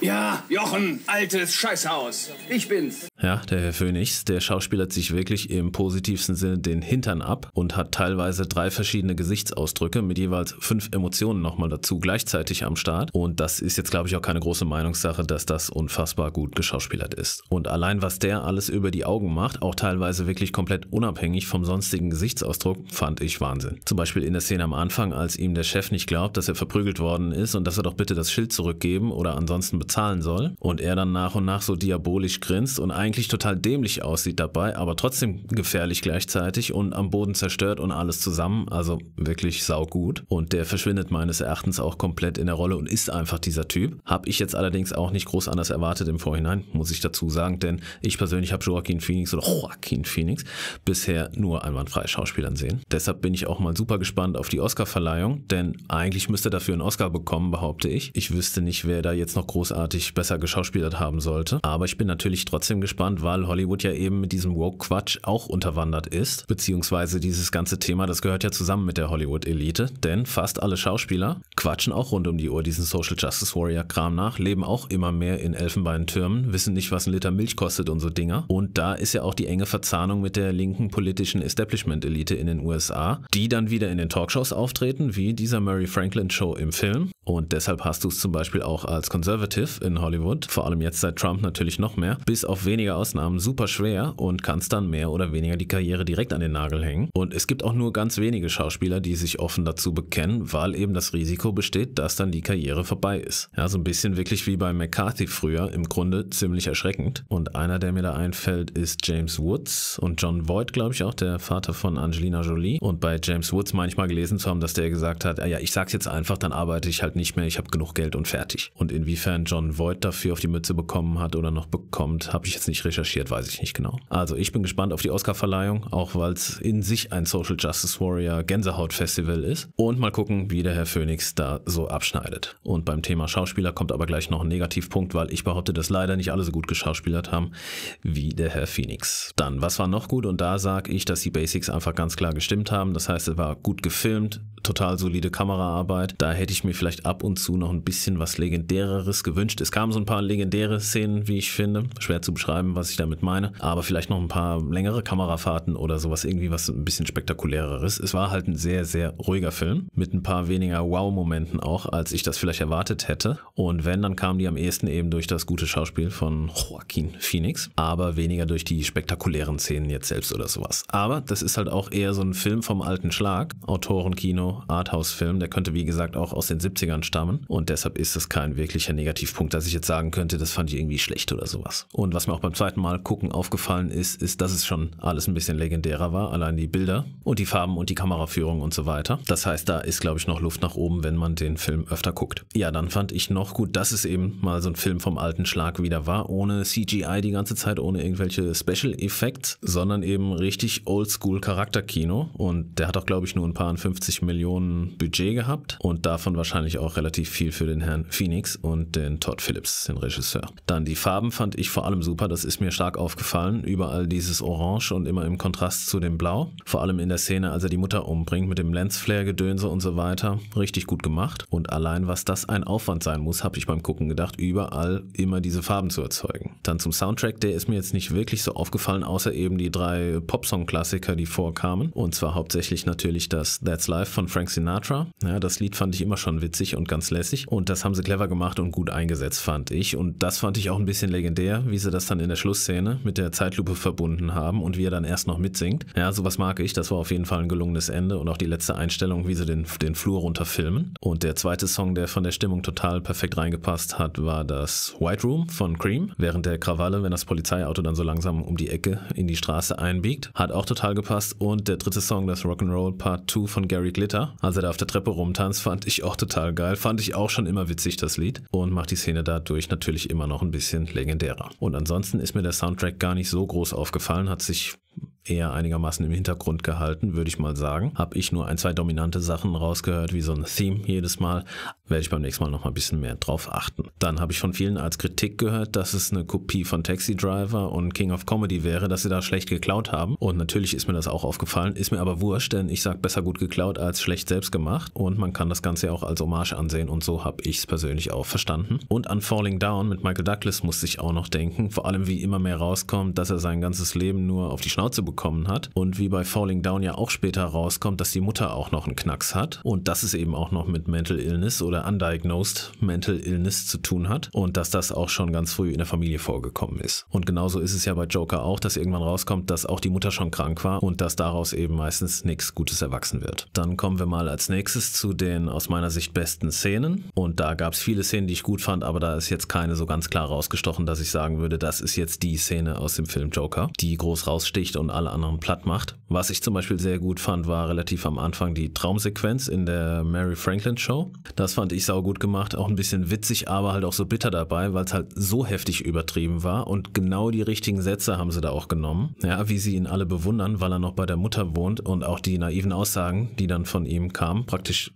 ja, Jochen, altes Scheißhaus. Ich bin's. Ja, der Herr Phoenix, der schauspielert sich wirklich im positivsten Sinne den Hintern ab und hat teilweise drei verschiedene Gesichtsausdrücke mit jeweils fünf Emotionen nochmal dazu gleichzeitig am Start. Und das ist jetzt, glaube ich, auch keine große Meinungssache, dass das unfassbar gut geschauspielert ist. Und allein, was der alles über die Augen macht, auch teilweise wirklich komplett unabhängig vom sonstigen Gesichtsausdruck, fand ich Wahnsinn. Zum Beispiel in der Szene am Anfang, als ihm der Chef nicht glaubt, dass er verprügelt worden ist und dass er doch bitte das Schild zurückgeben oder ansonsten bezahlen zahlen soll. Und er dann nach und nach so diabolisch grinst und eigentlich total dämlich aussieht dabei, aber trotzdem gefährlich gleichzeitig und am Boden zerstört und alles zusammen. Also wirklich saugut. Und der verschwindet meines Erachtens auch komplett in der Rolle und ist einfach dieser Typ. Habe ich jetzt allerdings auch nicht groß anders erwartet im Vorhinein, muss ich dazu sagen, denn ich persönlich habe Joaquin Phoenix oder Joaquin Phoenix bisher nur einwandfrei Schauspielern sehen. Deshalb bin ich auch mal super gespannt auf die Oscar-Verleihung, denn eigentlich müsste er dafür einen Oscar bekommen, behaupte ich. Ich wüsste nicht, wer da jetzt noch großartig großartig besser geschauspielert haben sollte. Aber ich bin natürlich trotzdem gespannt, weil Hollywood ja eben mit diesem Woke-Quatsch auch unterwandert ist. Beziehungsweise dieses ganze Thema, das gehört ja zusammen mit der Hollywood-Elite. Denn fast alle Schauspieler quatschen auch rund um die Uhr diesen Social Justice Warrior-Kram nach, leben auch immer mehr in Elfenbeintürmen, wissen nicht, was ein Liter Milch kostet und so Dinger. Und da ist ja auch die enge Verzahnung mit der linken politischen Establishment-Elite in den USA, die dann wieder in den Talkshows auftreten, wie dieser Murray Franklin Show im Film und deshalb hast du es zum Beispiel auch als Conservative in Hollywood, vor allem jetzt seit Trump natürlich noch mehr, bis auf wenige Ausnahmen super schwer und kannst dann mehr oder weniger die Karriere direkt an den Nagel hängen. Und es gibt auch nur ganz wenige Schauspieler, die sich offen dazu bekennen, weil eben das Risiko besteht, dass dann die Karriere vorbei ist. Ja, so ein bisschen wirklich wie bei McCarthy früher, im Grunde ziemlich erschreckend. Und einer, der mir da einfällt, ist James Woods und John Voight, glaube ich auch, der Vater von Angelina Jolie. Und bei James Woods manchmal gelesen zu haben, dass der gesagt hat, ja, ich sag's jetzt einfach, dann arbeite ich halt nicht nicht mehr, ich habe genug Geld und fertig. Und inwiefern John Voight dafür auf die Mütze bekommen hat oder noch bekommt, habe ich jetzt nicht recherchiert, weiß ich nicht genau. Also ich bin gespannt auf die Oscar-Verleihung, auch weil es in sich ein Social Justice Warrior Gänsehaut Festival ist. Und mal gucken, wie der Herr Phoenix da so abschneidet. Und beim Thema Schauspieler kommt aber gleich noch ein Negativpunkt, weil ich behaupte, dass leider nicht alle so gut geschauspielert haben wie der Herr Phoenix. Dann, was war noch gut? Und da sage ich, dass die Basics einfach ganz klar gestimmt haben. Das heißt, es war gut gefilmt, total solide Kameraarbeit. Da hätte ich mir vielleicht ab und zu noch ein bisschen was Legendäreres gewünscht. Es kamen so ein paar legendäre Szenen, wie ich finde. Schwer zu beschreiben, was ich damit meine. Aber vielleicht noch ein paar längere Kamerafahrten oder sowas, irgendwie was ein bisschen spektakuläreres. Es war halt ein sehr, sehr ruhiger Film mit ein paar weniger Wow-Momenten auch, als ich das vielleicht erwartet hätte. Und wenn, dann kamen die am ehesten eben durch das gute Schauspiel von Joaquin Phoenix, aber weniger durch die spektakulären Szenen jetzt selbst oder sowas. Aber das ist halt auch eher so ein Film vom alten Schlag, Autorenkino, Arthouse-Film. Der könnte, wie gesagt, auch aus den 70ern 80ern stammen. Und deshalb ist es kein wirklicher Negativpunkt, dass ich jetzt sagen könnte, das fand ich irgendwie schlecht oder sowas. Und was mir auch beim zweiten Mal gucken aufgefallen ist, ist, dass es schon alles ein bisschen legendärer war. Allein die Bilder und die Farben und die Kameraführung und so weiter. Das heißt, da ist, glaube ich, noch Luft nach oben, wenn man den Film öfter guckt. Ja, dann fand ich noch gut, dass es eben mal so ein Film vom alten Schlag wieder war, ohne CGI die ganze Zeit, ohne irgendwelche Special Effects, sondern eben richtig Oldschool Charakterkino. Und der hat auch, glaube ich, nur ein paar 50 Millionen Budget gehabt und davon wahrscheinlich auch auch relativ viel für den Herrn Phoenix und den Todd Phillips, den Regisseur. Dann die Farben fand ich vor allem super, das ist mir stark aufgefallen. Überall dieses Orange und immer im Kontrast zu dem Blau. Vor allem in der Szene, als er die Mutter umbringt mit dem Lensflare-Gedönse und so weiter. Richtig gut gemacht. Und allein, was das ein Aufwand sein muss, habe ich beim Gucken gedacht, überall immer diese Farben zu erzeugen. Dann zum Soundtrack, der ist mir jetzt nicht wirklich so aufgefallen, außer eben die drei Popsong-Klassiker, die vorkamen. Und zwar hauptsächlich natürlich das That's Life von Frank Sinatra. Ja, das Lied fand ich immer schon witzig und ganz lässig. Und das haben sie clever gemacht und gut eingesetzt, fand ich. Und das fand ich auch ein bisschen legendär, wie sie das dann in der Schlussszene mit der Zeitlupe verbunden haben und wie er dann erst noch mitsingt. Ja, sowas mag ich. Das war auf jeden Fall ein gelungenes Ende und auch die letzte Einstellung, wie sie den, den Flur runterfilmen. Und der zweite Song, der von der Stimmung total perfekt reingepasst hat, war das White Room von Cream. Während der Krawalle, wenn das Polizeiauto dann so langsam um die Ecke in die Straße einbiegt, hat auch total gepasst. Und der dritte Song, das Rock'n'Roll Part 2 von Gary Glitter, als er da auf der Treppe rumtanzt, fand ich auch total geil geil. Fand ich auch schon immer witzig, das Lied. Und macht die Szene dadurch natürlich immer noch ein bisschen legendärer. Und ansonsten ist mir der Soundtrack gar nicht so groß aufgefallen, hat sich eher einigermaßen im Hintergrund gehalten, würde ich mal sagen. Habe ich nur ein, zwei dominante Sachen rausgehört, wie so ein Theme jedes Mal werde ich beim nächsten Mal noch mal ein bisschen mehr drauf achten. Dann habe ich von vielen als Kritik gehört, dass es eine Kopie von Taxi Driver und King of Comedy wäre, dass sie da schlecht geklaut haben. Und natürlich ist mir das auch aufgefallen, ist mir aber wurscht, denn ich sage besser gut geklaut als schlecht selbst gemacht. Und man kann das Ganze ja auch als Hommage ansehen und so habe ich es persönlich auch verstanden. Und an Falling Down mit Michael Douglas musste ich auch noch denken, vor allem wie immer mehr rauskommt, dass er sein ganzes Leben nur auf die Schnauze bekommen hat und wie bei Falling Down ja auch später rauskommt, dass die Mutter auch noch einen Knacks hat und das ist eben auch noch mit Mental Illness oder undiagnosed Mental Illness zu tun hat und dass das auch schon ganz früh in der Familie vorgekommen ist. Und genauso ist es ja bei Joker auch, dass irgendwann rauskommt, dass auch die Mutter schon krank war und dass daraus eben meistens nichts Gutes erwachsen wird. Dann kommen wir mal als nächstes zu den aus meiner Sicht besten Szenen. Und da gab es viele Szenen, die ich gut fand, aber da ist jetzt keine so ganz klar rausgestochen, dass ich sagen würde, das ist jetzt die Szene aus dem Film Joker, die groß raussticht und alle anderen platt macht. Was ich zum Beispiel sehr gut fand, war relativ am Anfang die Traumsequenz in der Mary Franklin Show. Das fand fand ich saugut gemacht, auch ein bisschen witzig, aber halt auch so bitter dabei, weil es halt so heftig übertrieben war und genau die richtigen Sätze haben sie da auch genommen, ja, wie sie ihn alle bewundern, weil er noch bei der Mutter wohnt und auch die naiven Aussagen, die dann von ihm kamen, praktisch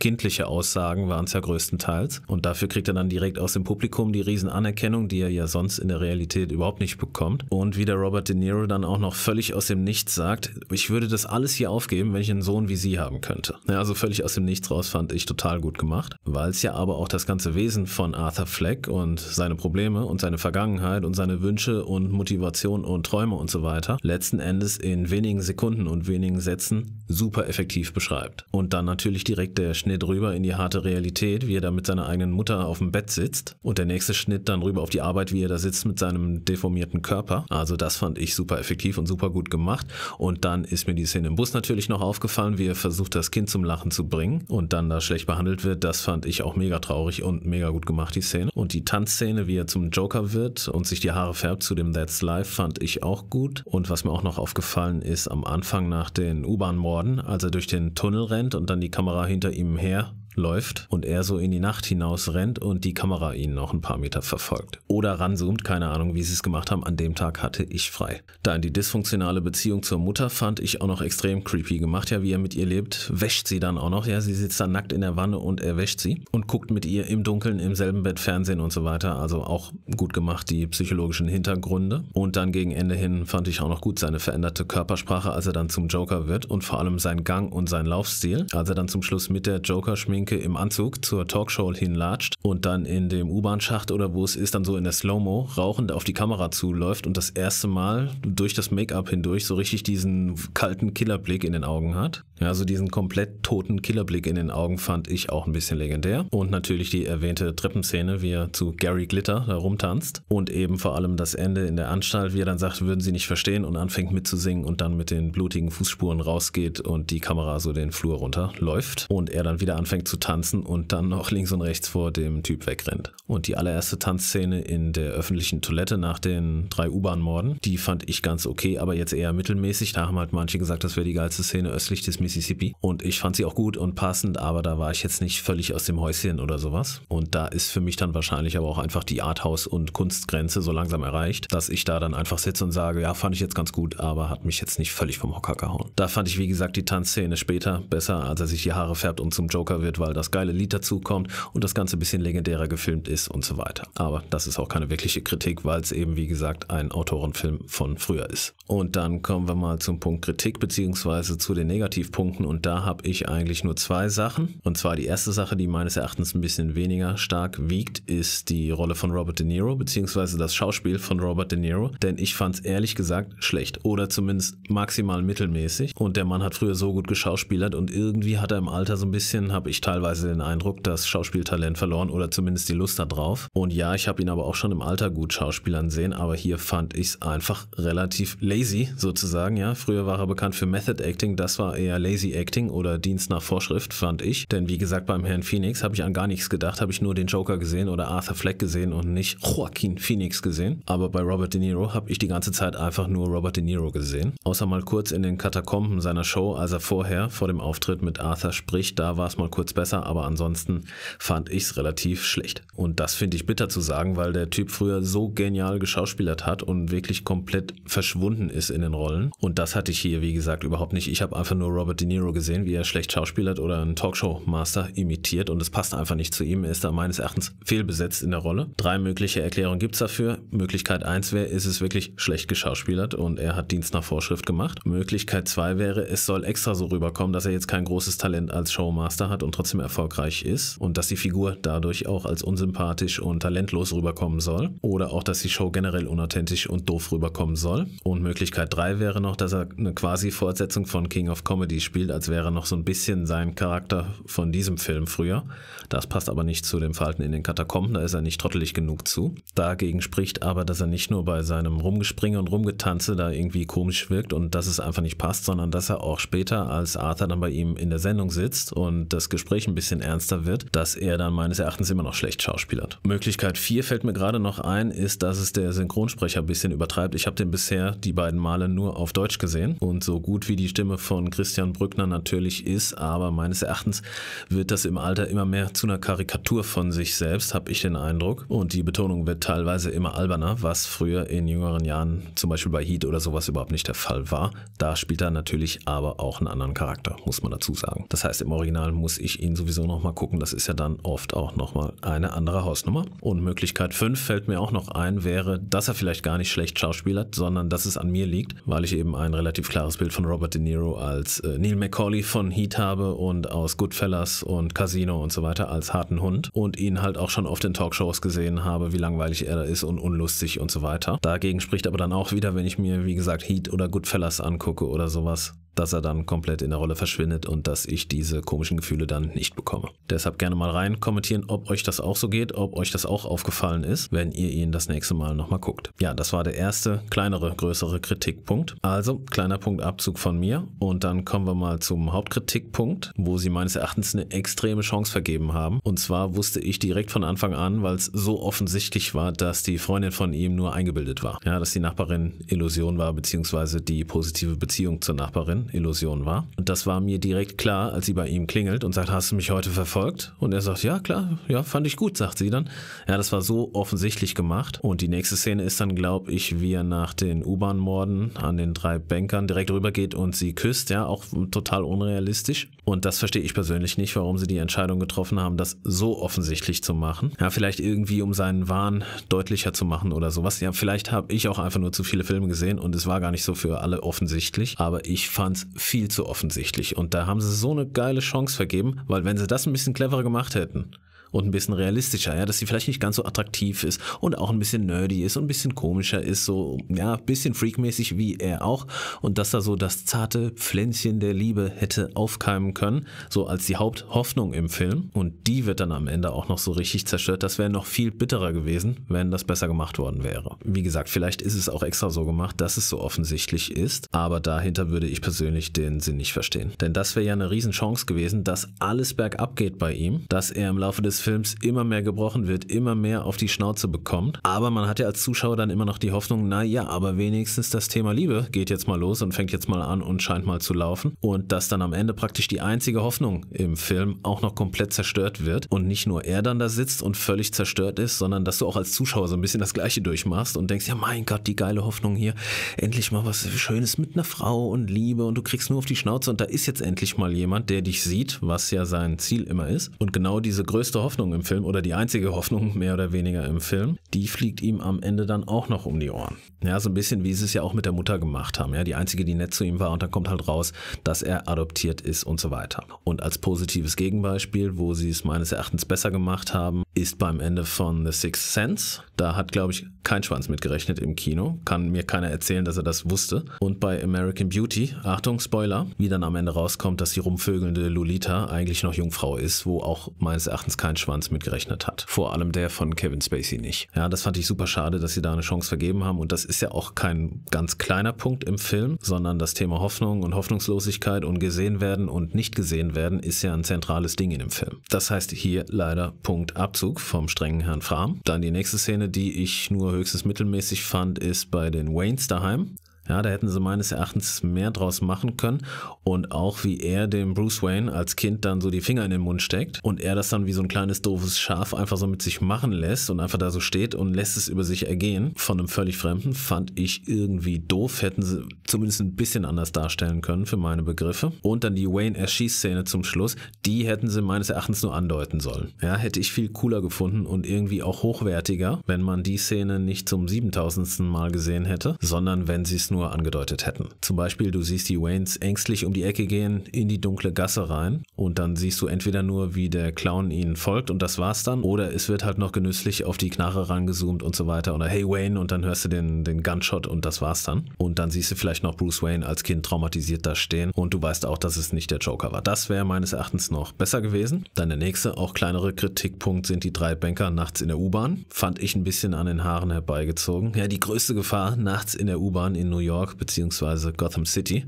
kindliche Aussagen waren es ja größtenteils und dafür kriegt er dann direkt aus dem Publikum die riesen Anerkennung, die er ja sonst in der Realität überhaupt nicht bekommt und wie der Robert De Niro dann auch noch völlig aus dem Nichts sagt, ich würde das alles hier aufgeben, wenn ich einen Sohn wie sie haben könnte. Ja, also völlig aus dem Nichts raus fand ich total gut gemacht weil es ja aber auch das ganze Wesen von Arthur Fleck und seine Probleme und seine Vergangenheit und seine Wünsche und Motivation und Träume und so weiter letzten Endes in wenigen Sekunden und wenigen Sätzen super effektiv beschreibt. Und dann natürlich direkt der Schnitt rüber in die harte Realität, wie er da mit seiner eigenen Mutter auf dem Bett sitzt und der nächste Schnitt dann rüber auf die Arbeit, wie er da sitzt mit seinem deformierten Körper. Also das fand ich super effektiv und super gut gemacht. Und dann ist mir die Szene im Bus natürlich noch aufgefallen, wie er versucht, das Kind zum Lachen zu bringen und dann da schlecht behandelt wird, dass das fand ich auch mega traurig und mega gut gemacht, die Szene. Und die Tanzszene, wie er zum Joker wird und sich die Haare färbt zu dem That's Life, fand ich auch gut. Und was mir auch noch aufgefallen ist, am Anfang nach den U-Bahn-Morden, als er durch den Tunnel rennt und dann die Kamera hinter ihm her läuft und er so in die Nacht hinaus rennt und die Kamera ihn noch ein paar Meter verfolgt. Oder ranzoomt, keine Ahnung, wie sie es gemacht haben. An dem Tag hatte ich frei. Dann die dysfunktionale Beziehung zur Mutter fand ich auch noch extrem creepy gemacht. Ja, wie er mit ihr lebt, wäscht sie dann auch noch. Ja, sie sitzt dann nackt in der Wanne und er wäscht sie und guckt mit ihr im Dunkeln im selben Bett Fernsehen und so weiter. Also auch gut gemacht die psychologischen Hintergründe. Und dann gegen Ende hin fand ich auch noch gut seine veränderte Körpersprache, als er dann zum Joker wird und vor allem sein Gang und sein Laufstil. Als er dann zum Schluss mit der Joker-Schminke Linke im Anzug zur Talkshow hinlatscht und dann in dem U-Bahn-Schacht oder wo es ist, dann so in der Slow-Mo rauchend auf die Kamera zuläuft und das erste Mal durch das Make-up hindurch so richtig diesen kalten Killerblick in den Augen hat. Ja, so diesen komplett toten Killerblick in den Augen fand ich auch ein bisschen legendär. Und natürlich die erwähnte Treppenszene, wie er zu Gary Glitter da rumtanzt. Und eben vor allem das Ende in der Anstalt, wie er dann sagt, würden sie nicht verstehen und anfängt mitzusingen und dann mit den blutigen Fußspuren rausgeht und die Kamera so den Flur runter läuft Und er dann wieder anfängt zu zu tanzen und dann noch links und rechts vor dem Typ wegrennt. Und die allererste Tanzszene in der öffentlichen Toilette nach den drei U-Bahn-Morden, die fand ich ganz okay, aber jetzt eher mittelmäßig. Da haben halt manche gesagt, das wäre die geilste Szene östlich des Mississippi. Und ich fand sie auch gut und passend, aber da war ich jetzt nicht völlig aus dem Häuschen oder sowas. Und da ist für mich dann wahrscheinlich aber auch einfach die Arthouse- und Kunstgrenze so langsam erreicht, dass ich da dann einfach sitze und sage, ja, fand ich jetzt ganz gut, aber hat mich jetzt nicht völlig vom Hocker gehauen. Da fand ich, wie gesagt, die Tanzszene später besser, als er sich die Haare färbt und zum Joker wird, weil weil das geile Lied dazu kommt und das Ganze ein bisschen legendärer gefilmt ist und so weiter. Aber das ist auch keine wirkliche Kritik, weil es eben, wie gesagt, ein Autorenfilm von früher ist. Und dann kommen wir mal zum Punkt Kritik beziehungsweise zu den Negativpunkten und da habe ich eigentlich nur zwei Sachen. Und zwar die erste Sache, die meines Erachtens ein bisschen weniger stark wiegt, ist die Rolle von Robert De Niro beziehungsweise das Schauspiel von Robert De Niro, denn ich fand es ehrlich gesagt schlecht oder zumindest maximal mittelmäßig und der Mann hat früher so gut geschauspielert und irgendwie hat er im Alter so ein bisschen, habe ich teilweise teilweise den Eindruck, dass Schauspieltalent verloren oder zumindest die Lust darauf. Und ja, ich habe ihn aber auch schon im Alter gut Schauspielern sehen, aber hier fand ich es einfach relativ lazy sozusagen. Ja, früher war er bekannt für Method Acting, das war eher Lazy Acting oder Dienst nach Vorschrift, fand ich. Denn wie gesagt, beim Herrn Phoenix habe ich an gar nichts gedacht, habe ich nur den Joker gesehen oder Arthur Fleck gesehen und nicht Joaquin Phoenix gesehen. Aber bei Robert De Niro habe ich die ganze Zeit einfach nur Robert De Niro gesehen. Außer mal kurz in den Katakomben seiner Show, als er vorher vor dem Auftritt mit Arthur spricht, da war es mal kurz besser, aber ansonsten fand ich es relativ schlecht. Und das finde ich bitter zu sagen, weil der Typ früher so genial geschauspielert hat und wirklich komplett verschwunden ist in den Rollen. Und das hatte ich hier, wie gesagt, überhaupt nicht. Ich habe einfach nur Robert De Niro gesehen, wie er schlecht schauspielert oder einen Talkshow-Master imitiert und es passt einfach nicht zu ihm. Er ist da meines Erachtens fehlbesetzt in der Rolle. Drei mögliche Erklärungen gibt es dafür. Möglichkeit 1 wäre, ist es wirklich schlecht geschauspielert und er hat Dienst nach Vorschrift gemacht. Möglichkeit 2 wäre, es soll extra so rüberkommen, dass er jetzt kein großes Talent als Showmaster hat und trotzdem trotzdem erfolgreich ist und dass die Figur dadurch auch als unsympathisch und talentlos rüberkommen soll oder auch, dass die Show generell unauthentisch und doof rüberkommen soll. Und Möglichkeit 3 wäre noch, dass er eine quasi Fortsetzung von King of Comedy spielt, als wäre noch so ein bisschen sein Charakter von diesem Film früher. Das passt aber nicht zu dem Verhalten in den Katakomben, da ist er nicht trottelig genug zu. Dagegen spricht aber, dass er nicht nur bei seinem Rumgespringe und Rumgetanze da irgendwie komisch wirkt und dass es einfach nicht passt, sondern dass er auch später, als Arthur dann bei ihm in der Sendung sitzt und das Gespräch Gespräch ein bisschen ernster wird, dass er dann meines Erachtens immer noch schlecht schauspielert. Möglichkeit 4 fällt mir gerade noch ein, ist, dass es der Synchronsprecher ein bisschen übertreibt. Ich habe den bisher die beiden Male nur auf Deutsch gesehen und so gut wie die Stimme von Christian Brückner natürlich ist, aber meines Erachtens wird das im Alter immer mehr zu einer Karikatur von sich selbst, habe ich den Eindruck. Und die Betonung wird teilweise immer alberner, was früher in jüngeren Jahren zum Beispiel bei Heat oder sowas überhaupt nicht der Fall war. Da spielt er natürlich aber auch einen anderen Charakter, muss man dazu sagen. Das heißt, im Original muss ich ihn sowieso nochmal gucken. Das ist ja dann oft auch nochmal eine andere Hausnummer. Und Möglichkeit 5 fällt mir auch noch ein, wäre, dass er vielleicht gar nicht schlecht schauspielert, sondern dass es an mir liegt, weil ich eben ein relativ klares Bild von Robert De Niro als äh, Neil McCauley von Heat habe und aus Goodfellas und Casino und so weiter als harten Hund und ihn halt auch schon oft in Talkshows gesehen habe, wie langweilig er da ist und unlustig und so weiter. Dagegen spricht aber dann auch wieder, wenn ich mir, wie gesagt, Heat oder Goodfellas angucke oder sowas, dass er dann komplett in der Rolle verschwindet und dass ich diese komischen Gefühle dann nicht bekomme. Deshalb gerne mal rein kommentieren, ob euch das auch so geht, ob euch das auch aufgefallen ist, wenn ihr ihn das nächste Mal nochmal guckt. Ja, das war der erste kleinere, größere Kritikpunkt. Also kleiner Punkt Abzug von mir und dann kommen wir mal zum Hauptkritikpunkt, wo sie meines Erachtens eine extreme Chance vergeben haben. Und zwar wusste ich direkt von Anfang an, weil es so offensichtlich war, dass die Freundin von ihm nur eingebildet war. Ja, dass die Nachbarin Illusion war, beziehungsweise die positive Beziehung zur Nachbarin Illusion war. Und das war mir direkt klar, als sie bei ihm klingelt und sagt, hast du mich heute verfolgt? Und er sagt, ja, klar, ja, fand ich gut, sagt sie dann. Ja, das war so offensichtlich gemacht. Und die nächste Szene ist dann, glaube ich, wie er nach den U-Bahn-Morden an den drei Bankern direkt rübergeht und sie küsst, ja, auch total unrealistisch. Und das verstehe ich persönlich nicht, warum sie die Entscheidung getroffen haben, das so offensichtlich zu machen. Ja, vielleicht irgendwie, um seinen Wahn deutlicher zu machen oder sowas. Ja, vielleicht habe ich auch einfach nur zu viele Filme gesehen und es war gar nicht so für alle offensichtlich. Aber ich fand es viel zu offensichtlich. Und da haben sie so eine geile Chance vergeben, weil wenn sie das ein bisschen cleverer gemacht hätten, und ein bisschen realistischer, ja, dass sie vielleicht nicht ganz so attraktiv ist und auch ein bisschen nerdy ist und ein bisschen komischer ist, so ja, ein bisschen freakmäßig wie er auch und dass da so das zarte Pflänzchen der Liebe hätte aufkeimen können, so als die Haupthoffnung im Film und die wird dann am Ende auch noch so richtig zerstört. Das wäre noch viel bitterer gewesen, wenn das besser gemacht worden wäre. Wie gesagt, vielleicht ist es auch extra so gemacht, dass es so offensichtlich ist, aber dahinter würde ich persönlich den Sinn nicht verstehen. Denn das wäre ja eine Riesenchance gewesen, dass alles bergab geht bei ihm, dass er im Laufe des Films immer mehr gebrochen wird, immer mehr auf die Schnauze bekommt. Aber man hat ja als Zuschauer dann immer noch die Hoffnung, naja, aber wenigstens das Thema Liebe geht jetzt mal los und fängt jetzt mal an und scheint mal zu laufen. Und dass dann am Ende praktisch die einzige Hoffnung im Film auch noch komplett zerstört wird und nicht nur er dann da sitzt und völlig zerstört ist, sondern dass du auch als Zuschauer so ein bisschen das Gleiche durchmachst und denkst, ja mein Gott, die geile Hoffnung hier, endlich mal was Schönes mit einer Frau und Liebe und du kriegst nur auf die Schnauze und da ist jetzt endlich mal jemand, der dich sieht, was ja sein Ziel immer ist. Und genau diese größte Hoffnung, Hoffnung im Film oder die einzige Hoffnung mehr oder weniger im Film, die fliegt ihm am Ende dann auch noch um die Ohren. Ja, so ein bisschen wie sie es ja auch mit der Mutter gemacht haben. Ja, die einzige, die nett zu ihm war und dann kommt halt raus, dass er adoptiert ist und so weiter. Und als positives Gegenbeispiel, wo sie es meines Erachtens besser gemacht haben, ist beim Ende von The Sixth Sense. Da hat, glaube ich, kein Schwanz mitgerechnet im Kino. Kann mir keiner erzählen, dass er das wusste. Und bei American Beauty, Achtung, Spoiler, wie dann am Ende rauskommt, dass die rumvögelnde Lolita eigentlich noch Jungfrau ist, wo auch meines Erachtens kein kein Schwanz mitgerechnet hat. Vor allem der von Kevin Spacey nicht. Ja, das fand ich super schade, dass sie da eine Chance vergeben haben. Und das ist ja auch kein ganz kleiner Punkt im Film, sondern das Thema Hoffnung und Hoffnungslosigkeit und gesehen werden und nicht gesehen werden ist ja ein zentrales Ding in dem Film. Das heißt hier leider Punkt Abzug vom strengen Herrn Fram. Dann die nächste Szene, die ich nur höchstens mittelmäßig fand, ist bei den Waynes daheim. Ja, da hätten sie meines Erachtens mehr draus machen können und auch wie er dem Bruce Wayne als Kind dann so die Finger in den Mund steckt und er das dann wie so ein kleines doofes Schaf einfach so mit sich machen lässt und einfach da so steht und lässt es über sich ergehen von einem völlig Fremden, fand ich irgendwie doof. Hätten sie zumindest ein bisschen anders darstellen können für meine Begriffe. Und dann die wayne szene zum Schluss, die hätten sie meines Erachtens nur andeuten sollen. Ja, hätte ich viel cooler gefunden und irgendwie auch hochwertiger, wenn man die Szene nicht zum 7000. Mal gesehen hätte, sondern wenn sie es nur angedeutet hätten. Zum Beispiel, du siehst die Waynes ängstlich um die Ecke gehen, in die dunkle Gasse rein und dann siehst du entweder nur, wie der Clown ihnen folgt und das war's dann, oder es wird halt noch genüsslich auf die Knarre rangezoomt und so weiter oder hey Wayne und dann hörst du den, den Gunshot und das war's dann. Und dann siehst du vielleicht noch Bruce Wayne als Kind traumatisiert da stehen und du weißt auch, dass es nicht der Joker war. Das wäre meines Erachtens noch besser gewesen. Dann der nächste, auch kleinere Kritikpunkt sind die drei Banker nachts in der U-Bahn. Fand ich ein bisschen an den Haaren herbeigezogen. Ja, die größte Gefahr nachts in der U-Bahn in New York York bzw. Gotham City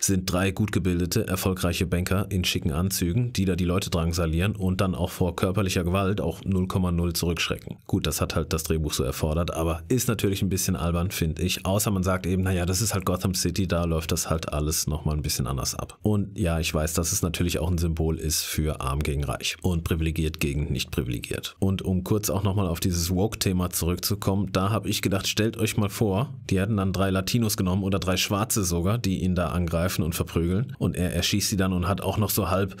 sind drei gut gebildete, erfolgreiche Banker in schicken Anzügen, die da die Leute drangsalieren und dann auch vor körperlicher Gewalt auch 0,0 zurückschrecken. Gut, das hat halt das Drehbuch so erfordert, aber ist natürlich ein bisschen albern, finde ich. Außer man sagt eben, naja, das ist halt Gotham City, da läuft das halt alles nochmal ein bisschen anders ab. Und ja, ich weiß, dass es natürlich auch ein Symbol ist für arm gegen reich und privilegiert gegen nicht privilegiert. Und um kurz auch nochmal auf dieses Woke-Thema zurückzukommen, da habe ich gedacht, stellt euch mal vor, die hätten dann drei Latinos genommen oder drei Schwarze sogar, die ihn da angreifen und verprügeln. Und er erschießt sie dann und hat auch noch so halb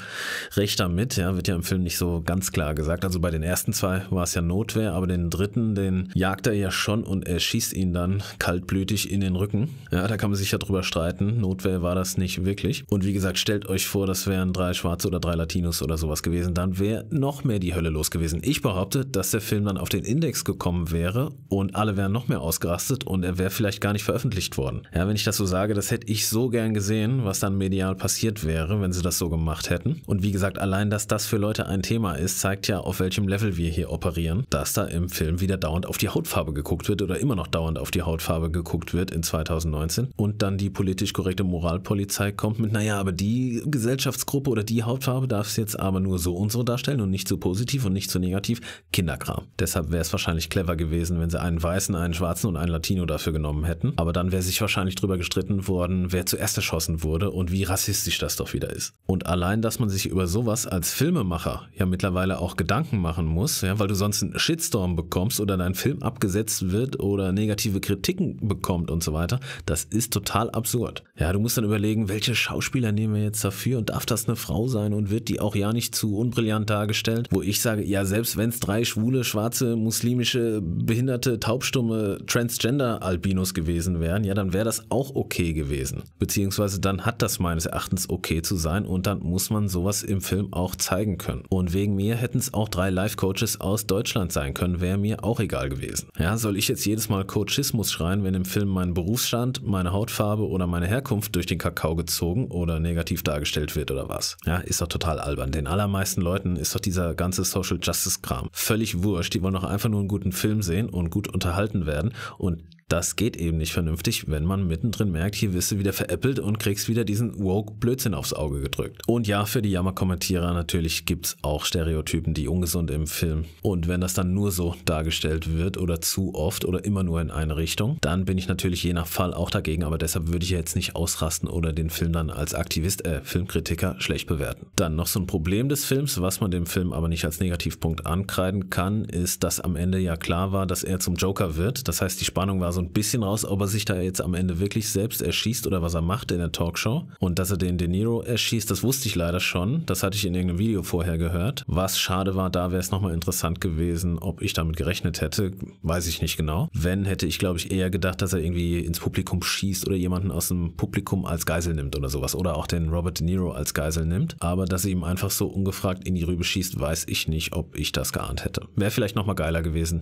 Recht damit. Ja, wird ja im Film nicht so ganz klar gesagt. Also bei den ersten zwei war es ja Notwehr, aber den dritten, den jagt er ja schon und erschießt ihn dann kaltblütig in den Rücken. Ja, da kann man sich ja drüber streiten. Notwehr war das nicht wirklich. Und wie gesagt, stellt euch vor, das wären drei Schwarze oder drei Latinos oder sowas gewesen. Dann wäre noch mehr die Hölle los gewesen. Ich behaupte, dass der Film dann auf den Index gekommen wäre und alle wären noch mehr ausgerastet und er wäre vielleicht gar nicht veröffentlicht worden worden. Ja, wenn ich das so sage, das hätte ich so gern gesehen, was dann medial passiert wäre, wenn sie das so gemacht hätten. Und wie gesagt, allein, dass das für Leute ein Thema ist, zeigt ja, auf welchem Level wir hier operieren, dass da im Film wieder dauernd auf die Hautfarbe geguckt wird oder immer noch dauernd auf die Hautfarbe geguckt wird in 2019. Und dann die politisch korrekte Moralpolizei kommt mit, naja, aber die Gesellschaftsgruppe oder die Hautfarbe darf es jetzt aber nur so und so darstellen und nicht so positiv und nicht so negativ. Kinderkram. Deshalb wäre es wahrscheinlich clever gewesen, wenn sie einen Weißen, einen Schwarzen und einen Latino dafür genommen hätten. Aber dann wäre sich sich wahrscheinlich drüber gestritten worden, wer zuerst erschossen wurde und wie rassistisch das doch wieder ist. Und allein, dass man sich über sowas als Filmemacher ja mittlerweile auch Gedanken machen muss, ja, weil du sonst einen Shitstorm bekommst oder dein Film abgesetzt wird oder negative Kritiken bekommt und so weiter, das ist total absurd. Ja, du musst dann überlegen, welche Schauspieler nehmen wir jetzt dafür und darf das eine Frau sein und wird die auch ja nicht zu unbrillant dargestellt, wo ich sage, ja, selbst wenn es drei schwule, schwarze, muslimische, behinderte, taubstumme Transgender-Albinos gewesen wären, ja, dann dann wäre das auch okay gewesen. Beziehungsweise dann hat das meines Erachtens okay zu sein und dann muss man sowas im Film auch zeigen können. Und wegen mir hätten es auch drei Life-Coaches aus Deutschland sein können, wäre mir auch egal gewesen. Ja, soll ich jetzt jedes Mal Coachismus schreien, wenn im Film mein Berufsstand, meine Hautfarbe oder meine Herkunft durch den Kakao gezogen oder negativ dargestellt wird oder was? Ja, ist doch total albern. Den allermeisten Leuten ist doch dieser ganze Social Justice Kram völlig wurscht. Die wollen doch einfach nur einen guten Film sehen und gut unterhalten werden und das geht eben nicht vernünftig, wenn man mittendrin merkt, hier wirst du wieder veräppelt und kriegst wieder diesen Woke-Blödsinn aufs Auge gedrückt. Und ja, für die Jammer-Kommentierer natürlich gibt es auch Stereotypen, die ungesund im Film. Und wenn das dann nur so dargestellt wird oder zu oft oder immer nur in eine Richtung, dann bin ich natürlich je nach Fall auch dagegen, aber deshalb würde ich jetzt nicht ausrasten oder den Film dann als Aktivist, äh, Filmkritiker schlecht bewerten. Dann noch so ein Problem des Films, was man dem Film aber nicht als Negativpunkt ankreiden kann, ist, dass am Ende ja klar war, dass er zum Joker wird. Das heißt, die Spannung war so ein bisschen raus, ob er sich da jetzt am Ende wirklich selbst erschießt oder was er macht in der Talkshow. Und dass er den De Niro erschießt, das wusste ich leider schon. Das hatte ich in irgendeinem Video vorher gehört. Was schade war, da wäre es nochmal interessant gewesen, ob ich damit gerechnet hätte, weiß ich nicht genau. Wenn, hätte ich, glaube ich, eher gedacht, dass er irgendwie ins Publikum schießt oder jemanden aus dem Publikum als Geisel nimmt oder sowas. Oder auch den Robert De Niro als Geisel nimmt. Aber dass er ihm einfach so ungefragt in die Rübe schießt, weiß ich nicht, ob ich das geahnt hätte. Wäre vielleicht nochmal geiler gewesen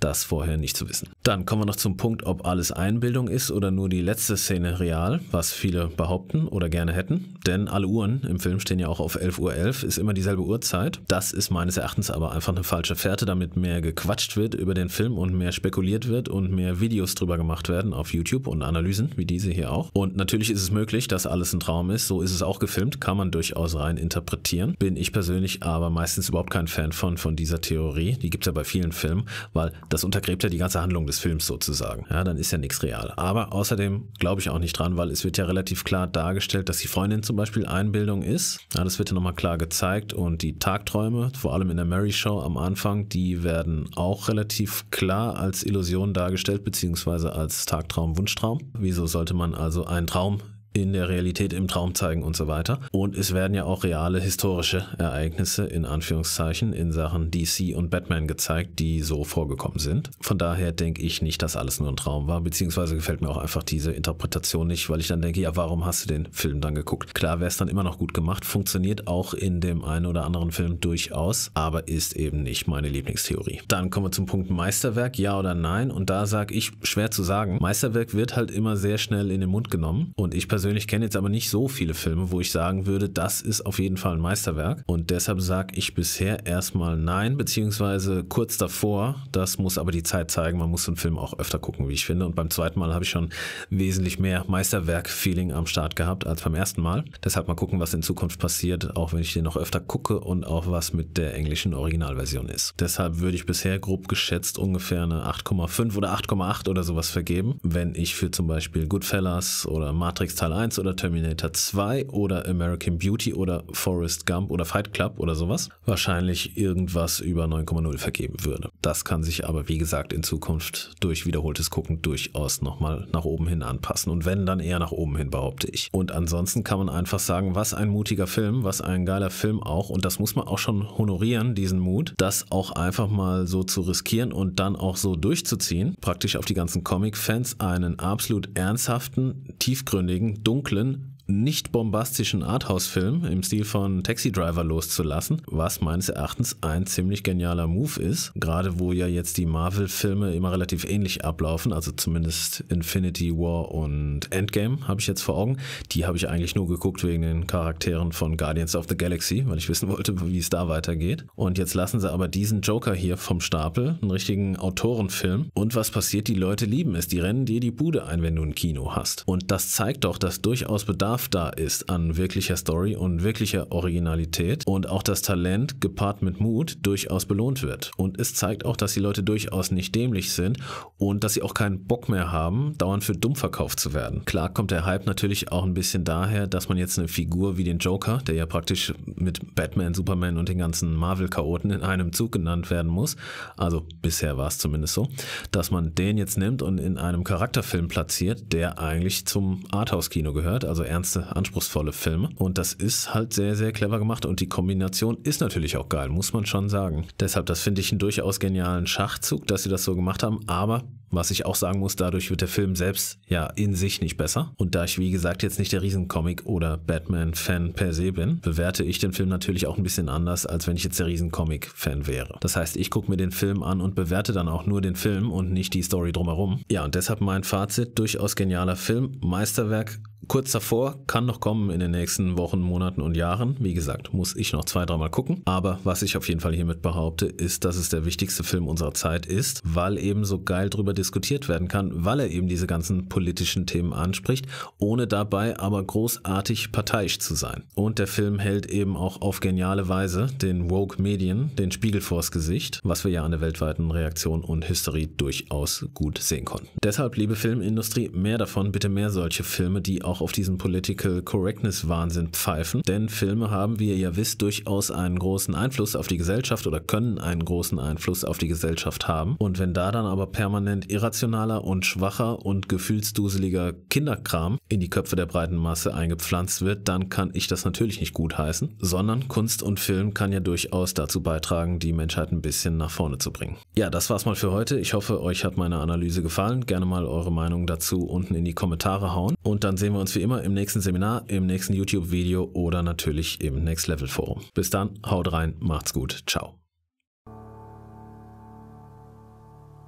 das vorher nicht zu wissen. Dann kommen wir noch zum Punkt, ob alles Einbildung ist oder nur die letzte Szene real, was viele behaupten oder gerne hätten. Denn alle Uhren im Film stehen ja auch auf 11.11 Uhr, ist immer dieselbe Uhrzeit. Das ist meines Erachtens aber einfach eine falsche Fährte, damit mehr gequatscht wird über den Film und mehr spekuliert wird und mehr Videos drüber gemacht werden auf YouTube und Analysen, wie diese hier auch. Und natürlich ist es möglich, dass alles ein Traum ist. So ist es auch gefilmt, kann man durchaus rein interpretieren. Bin ich persönlich aber meistens überhaupt kein Fan von, von dieser Theorie. Die gibt es ja bei vielen Filmen, weil das untergräbt ja die ganze Handlung des Films sozusagen. Ja, dann ist ja nichts real. Aber außerdem glaube ich auch nicht dran, weil es wird ja relativ klar dargestellt, dass die Freundin zum Beispiel Einbildung ist. Ja, das wird ja nochmal klar gezeigt. Und die Tagträume, vor allem in der Mary Show am Anfang, die werden auch relativ klar als Illusion dargestellt, beziehungsweise als Tagtraum, Wunschtraum. Wieso sollte man also einen Traum in der Realität im Traum zeigen und so weiter. Und es werden ja auch reale historische Ereignisse in Anführungszeichen in Sachen DC und Batman gezeigt, die so vorgekommen sind. Von daher denke ich nicht, dass alles nur ein Traum war, beziehungsweise gefällt mir auch einfach diese Interpretation nicht, weil ich dann denke, ja, warum hast du den Film dann geguckt? Klar wäre es dann immer noch gut gemacht, funktioniert auch in dem einen oder anderen Film durchaus, aber ist eben nicht meine Lieblingstheorie. Dann kommen wir zum Punkt Meisterwerk, ja oder nein. Und da sage ich, schwer zu sagen, Meisterwerk wird halt immer sehr schnell in den Mund genommen und ich persönlich persönlich kenne jetzt aber nicht so viele Filme, wo ich sagen würde, das ist auf jeden Fall ein Meisterwerk. Und deshalb sage ich bisher erstmal nein, beziehungsweise kurz davor. Das muss aber die Zeit zeigen. Man muss einen Film auch öfter gucken, wie ich finde. Und beim zweiten Mal habe ich schon wesentlich mehr Meisterwerk-Feeling am Start gehabt als beim ersten Mal. Deshalb mal gucken, was in Zukunft passiert, auch wenn ich den noch öfter gucke und auch was mit der englischen Originalversion ist. Deshalb würde ich bisher grob geschätzt ungefähr eine 8,5 oder 8,8 oder sowas vergeben, wenn ich für zum Beispiel Goodfellas oder Matrix Teil 1 oder Terminator 2 oder American Beauty oder Forrest Gump oder Fight Club oder sowas wahrscheinlich irgendwas über 9,0 vergeben würde. Das kann sich aber, wie gesagt, in Zukunft durch wiederholtes Gucken durchaus nochmal nach oben hin anpassen. Und wenn, dann eher nach oben hin, behaupte ich. Und ansonsten kann man einfach sagen, was ein mutiger Film, was ein geiler Film auch. Und das muss man auch schon honorieren, diesen Mut, das auch einfach mal so zu riskieren und dann auch so durchzuziehen. Praktisch auf die ganzen Comic-Fans einen absolut ernsthaften, tiefgründigen, dunklen nicht bombastischen Arthouse-Film im Stil von Taxi Driver loszulassen, was meines Erachtens ein ziemlich genialer Move ist, gerade wo ja jetzt die Marvel-Filme immer relativ ähnlich ablaufen, also zumindest Infinity War und Endgame habe ich jetzt vor Augen. Die habe ich eigentlich nur geguckt wegen den Charakteren von Guardians of the Galaxy, weil ich wissen wollte, wie es da weitergeht. Und jetzt lassen sie aber diesen Joker hier vom Stapel, einen richtigen Autorenfilm. Und was passiert? Die Leute lieben es, die rennen dir die Bude ein, wenn du ein Kino hast. Und das zeigt doch, dass durchaus Bedarf Bedarf da ist an wirklicher Story und wirklicher Originalität und auch das Talent gepaart mit Mut durchaus belohnt wird. Und es zeigt auch, dass die Leute durchaus nicht dämlich sind und dass sie auch keinen Bock mehr haben, dauernd für dumm verkauft zu werden. Klar kommt der Hype natürlich auch ein bisschen daher, dass man jetzt eine Figur wie den Joker, der ja praktisch mit Batman, Superman und den ganzen Marvel-Chaoten in einem Zug genannt werden muss, also bisher war es zumindest so, dass man den jetzt nimmt und in einem Charakterfilm platziert, der eigentlich zum Arthouse-Kino gehört, also ernst ernste, anspruchsvolle Filme. Und das ist halt sehr, sehr clever gemacht. Und die Kombination ist natürlich auch geil, muss man schon sagen. Deshalb, das finde ich einen durchaus genialen Schachzug, dass sie das so gemacht haben. Aber was ich auch sagen muss, dadurch wird der Film selbst ja in sich nicht besser. Und da ich, wie gesagt, jetzt nicht der Riesencomic- oder Batman-Fan per se bin, bewerte ich den Film natürlich auch ein bisschen anders, als wenn ich jetzt der Riesencomic-Fan wäre. Das heißt, ich gucke mir den Film an und bewerte dann auch nur den Film und nicht die Story drumherum. Ja, und deshalb mein Fazit, durchaus genialer Film, Meisterwerk, kurz davor, kann noch kommen in den nächsten Wochen, Monaten und Jahren. Wie gesagt, muss ich noch zwei, dreimal gucken. Aber was ich auf jeden Fall hiermit behaupte, ist, dass es der wichtigste Film unserer Zeit ist, weil eben so geil drüber diskutiert diskutiert werden kann, weil er eben diese ganzen politischen Themen anspricht, ohne dabei aber großartig parteiisch zu sein. Und der Film hält eben auch auf geniale Weise den Woke Medien den Spiegel vors Gesicht, was wir ja an der weltweiten Reaktion und Hysterie durchaus gut sehen konnten. Deshalb, liebe Filmindustrie, mehr davon, bitte mehr solche Filme, die auch auf diesen Political Correctness Wahnsinn pfeifen, denn Filme haben, wie ihr ja wisst, durchaus einen großen Einfluss auf die Gesellschaft oder können einen großen Einfluss auf die Gesellschaft haben. Und wenn da dann aber permanent irrationaler und schwacher und gefühlsduseliger Kinderkram in die Köpfe der breiten Masse eingepflanzt wird, dann kann ich das natürlich nicht gut heißen, sondern Kunst und Film kann ja durchaus dazu beitragen, die Menschheit ein bisschen nach vorne zu bringen. Ja, das war's mal für heute. Ich hoffe, euch hat meine Analyse gefallen. Gerne mal eure Meinung dazu unten in die Kommentare hauen. Und dann sehen wir uns wie immer im nächsten Seminar, im nächsten YouTube-Video oder natürlich im Next Level Forum. Bis dann, haut rein, macht's gut, ciao.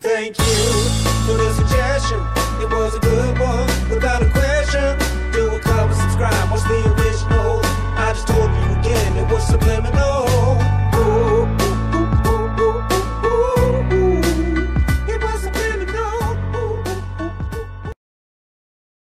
Thank you for the suggestion. It was a good one, without a question. Do a cover, subscribe, watch the original. I just told you again, it was subliminal.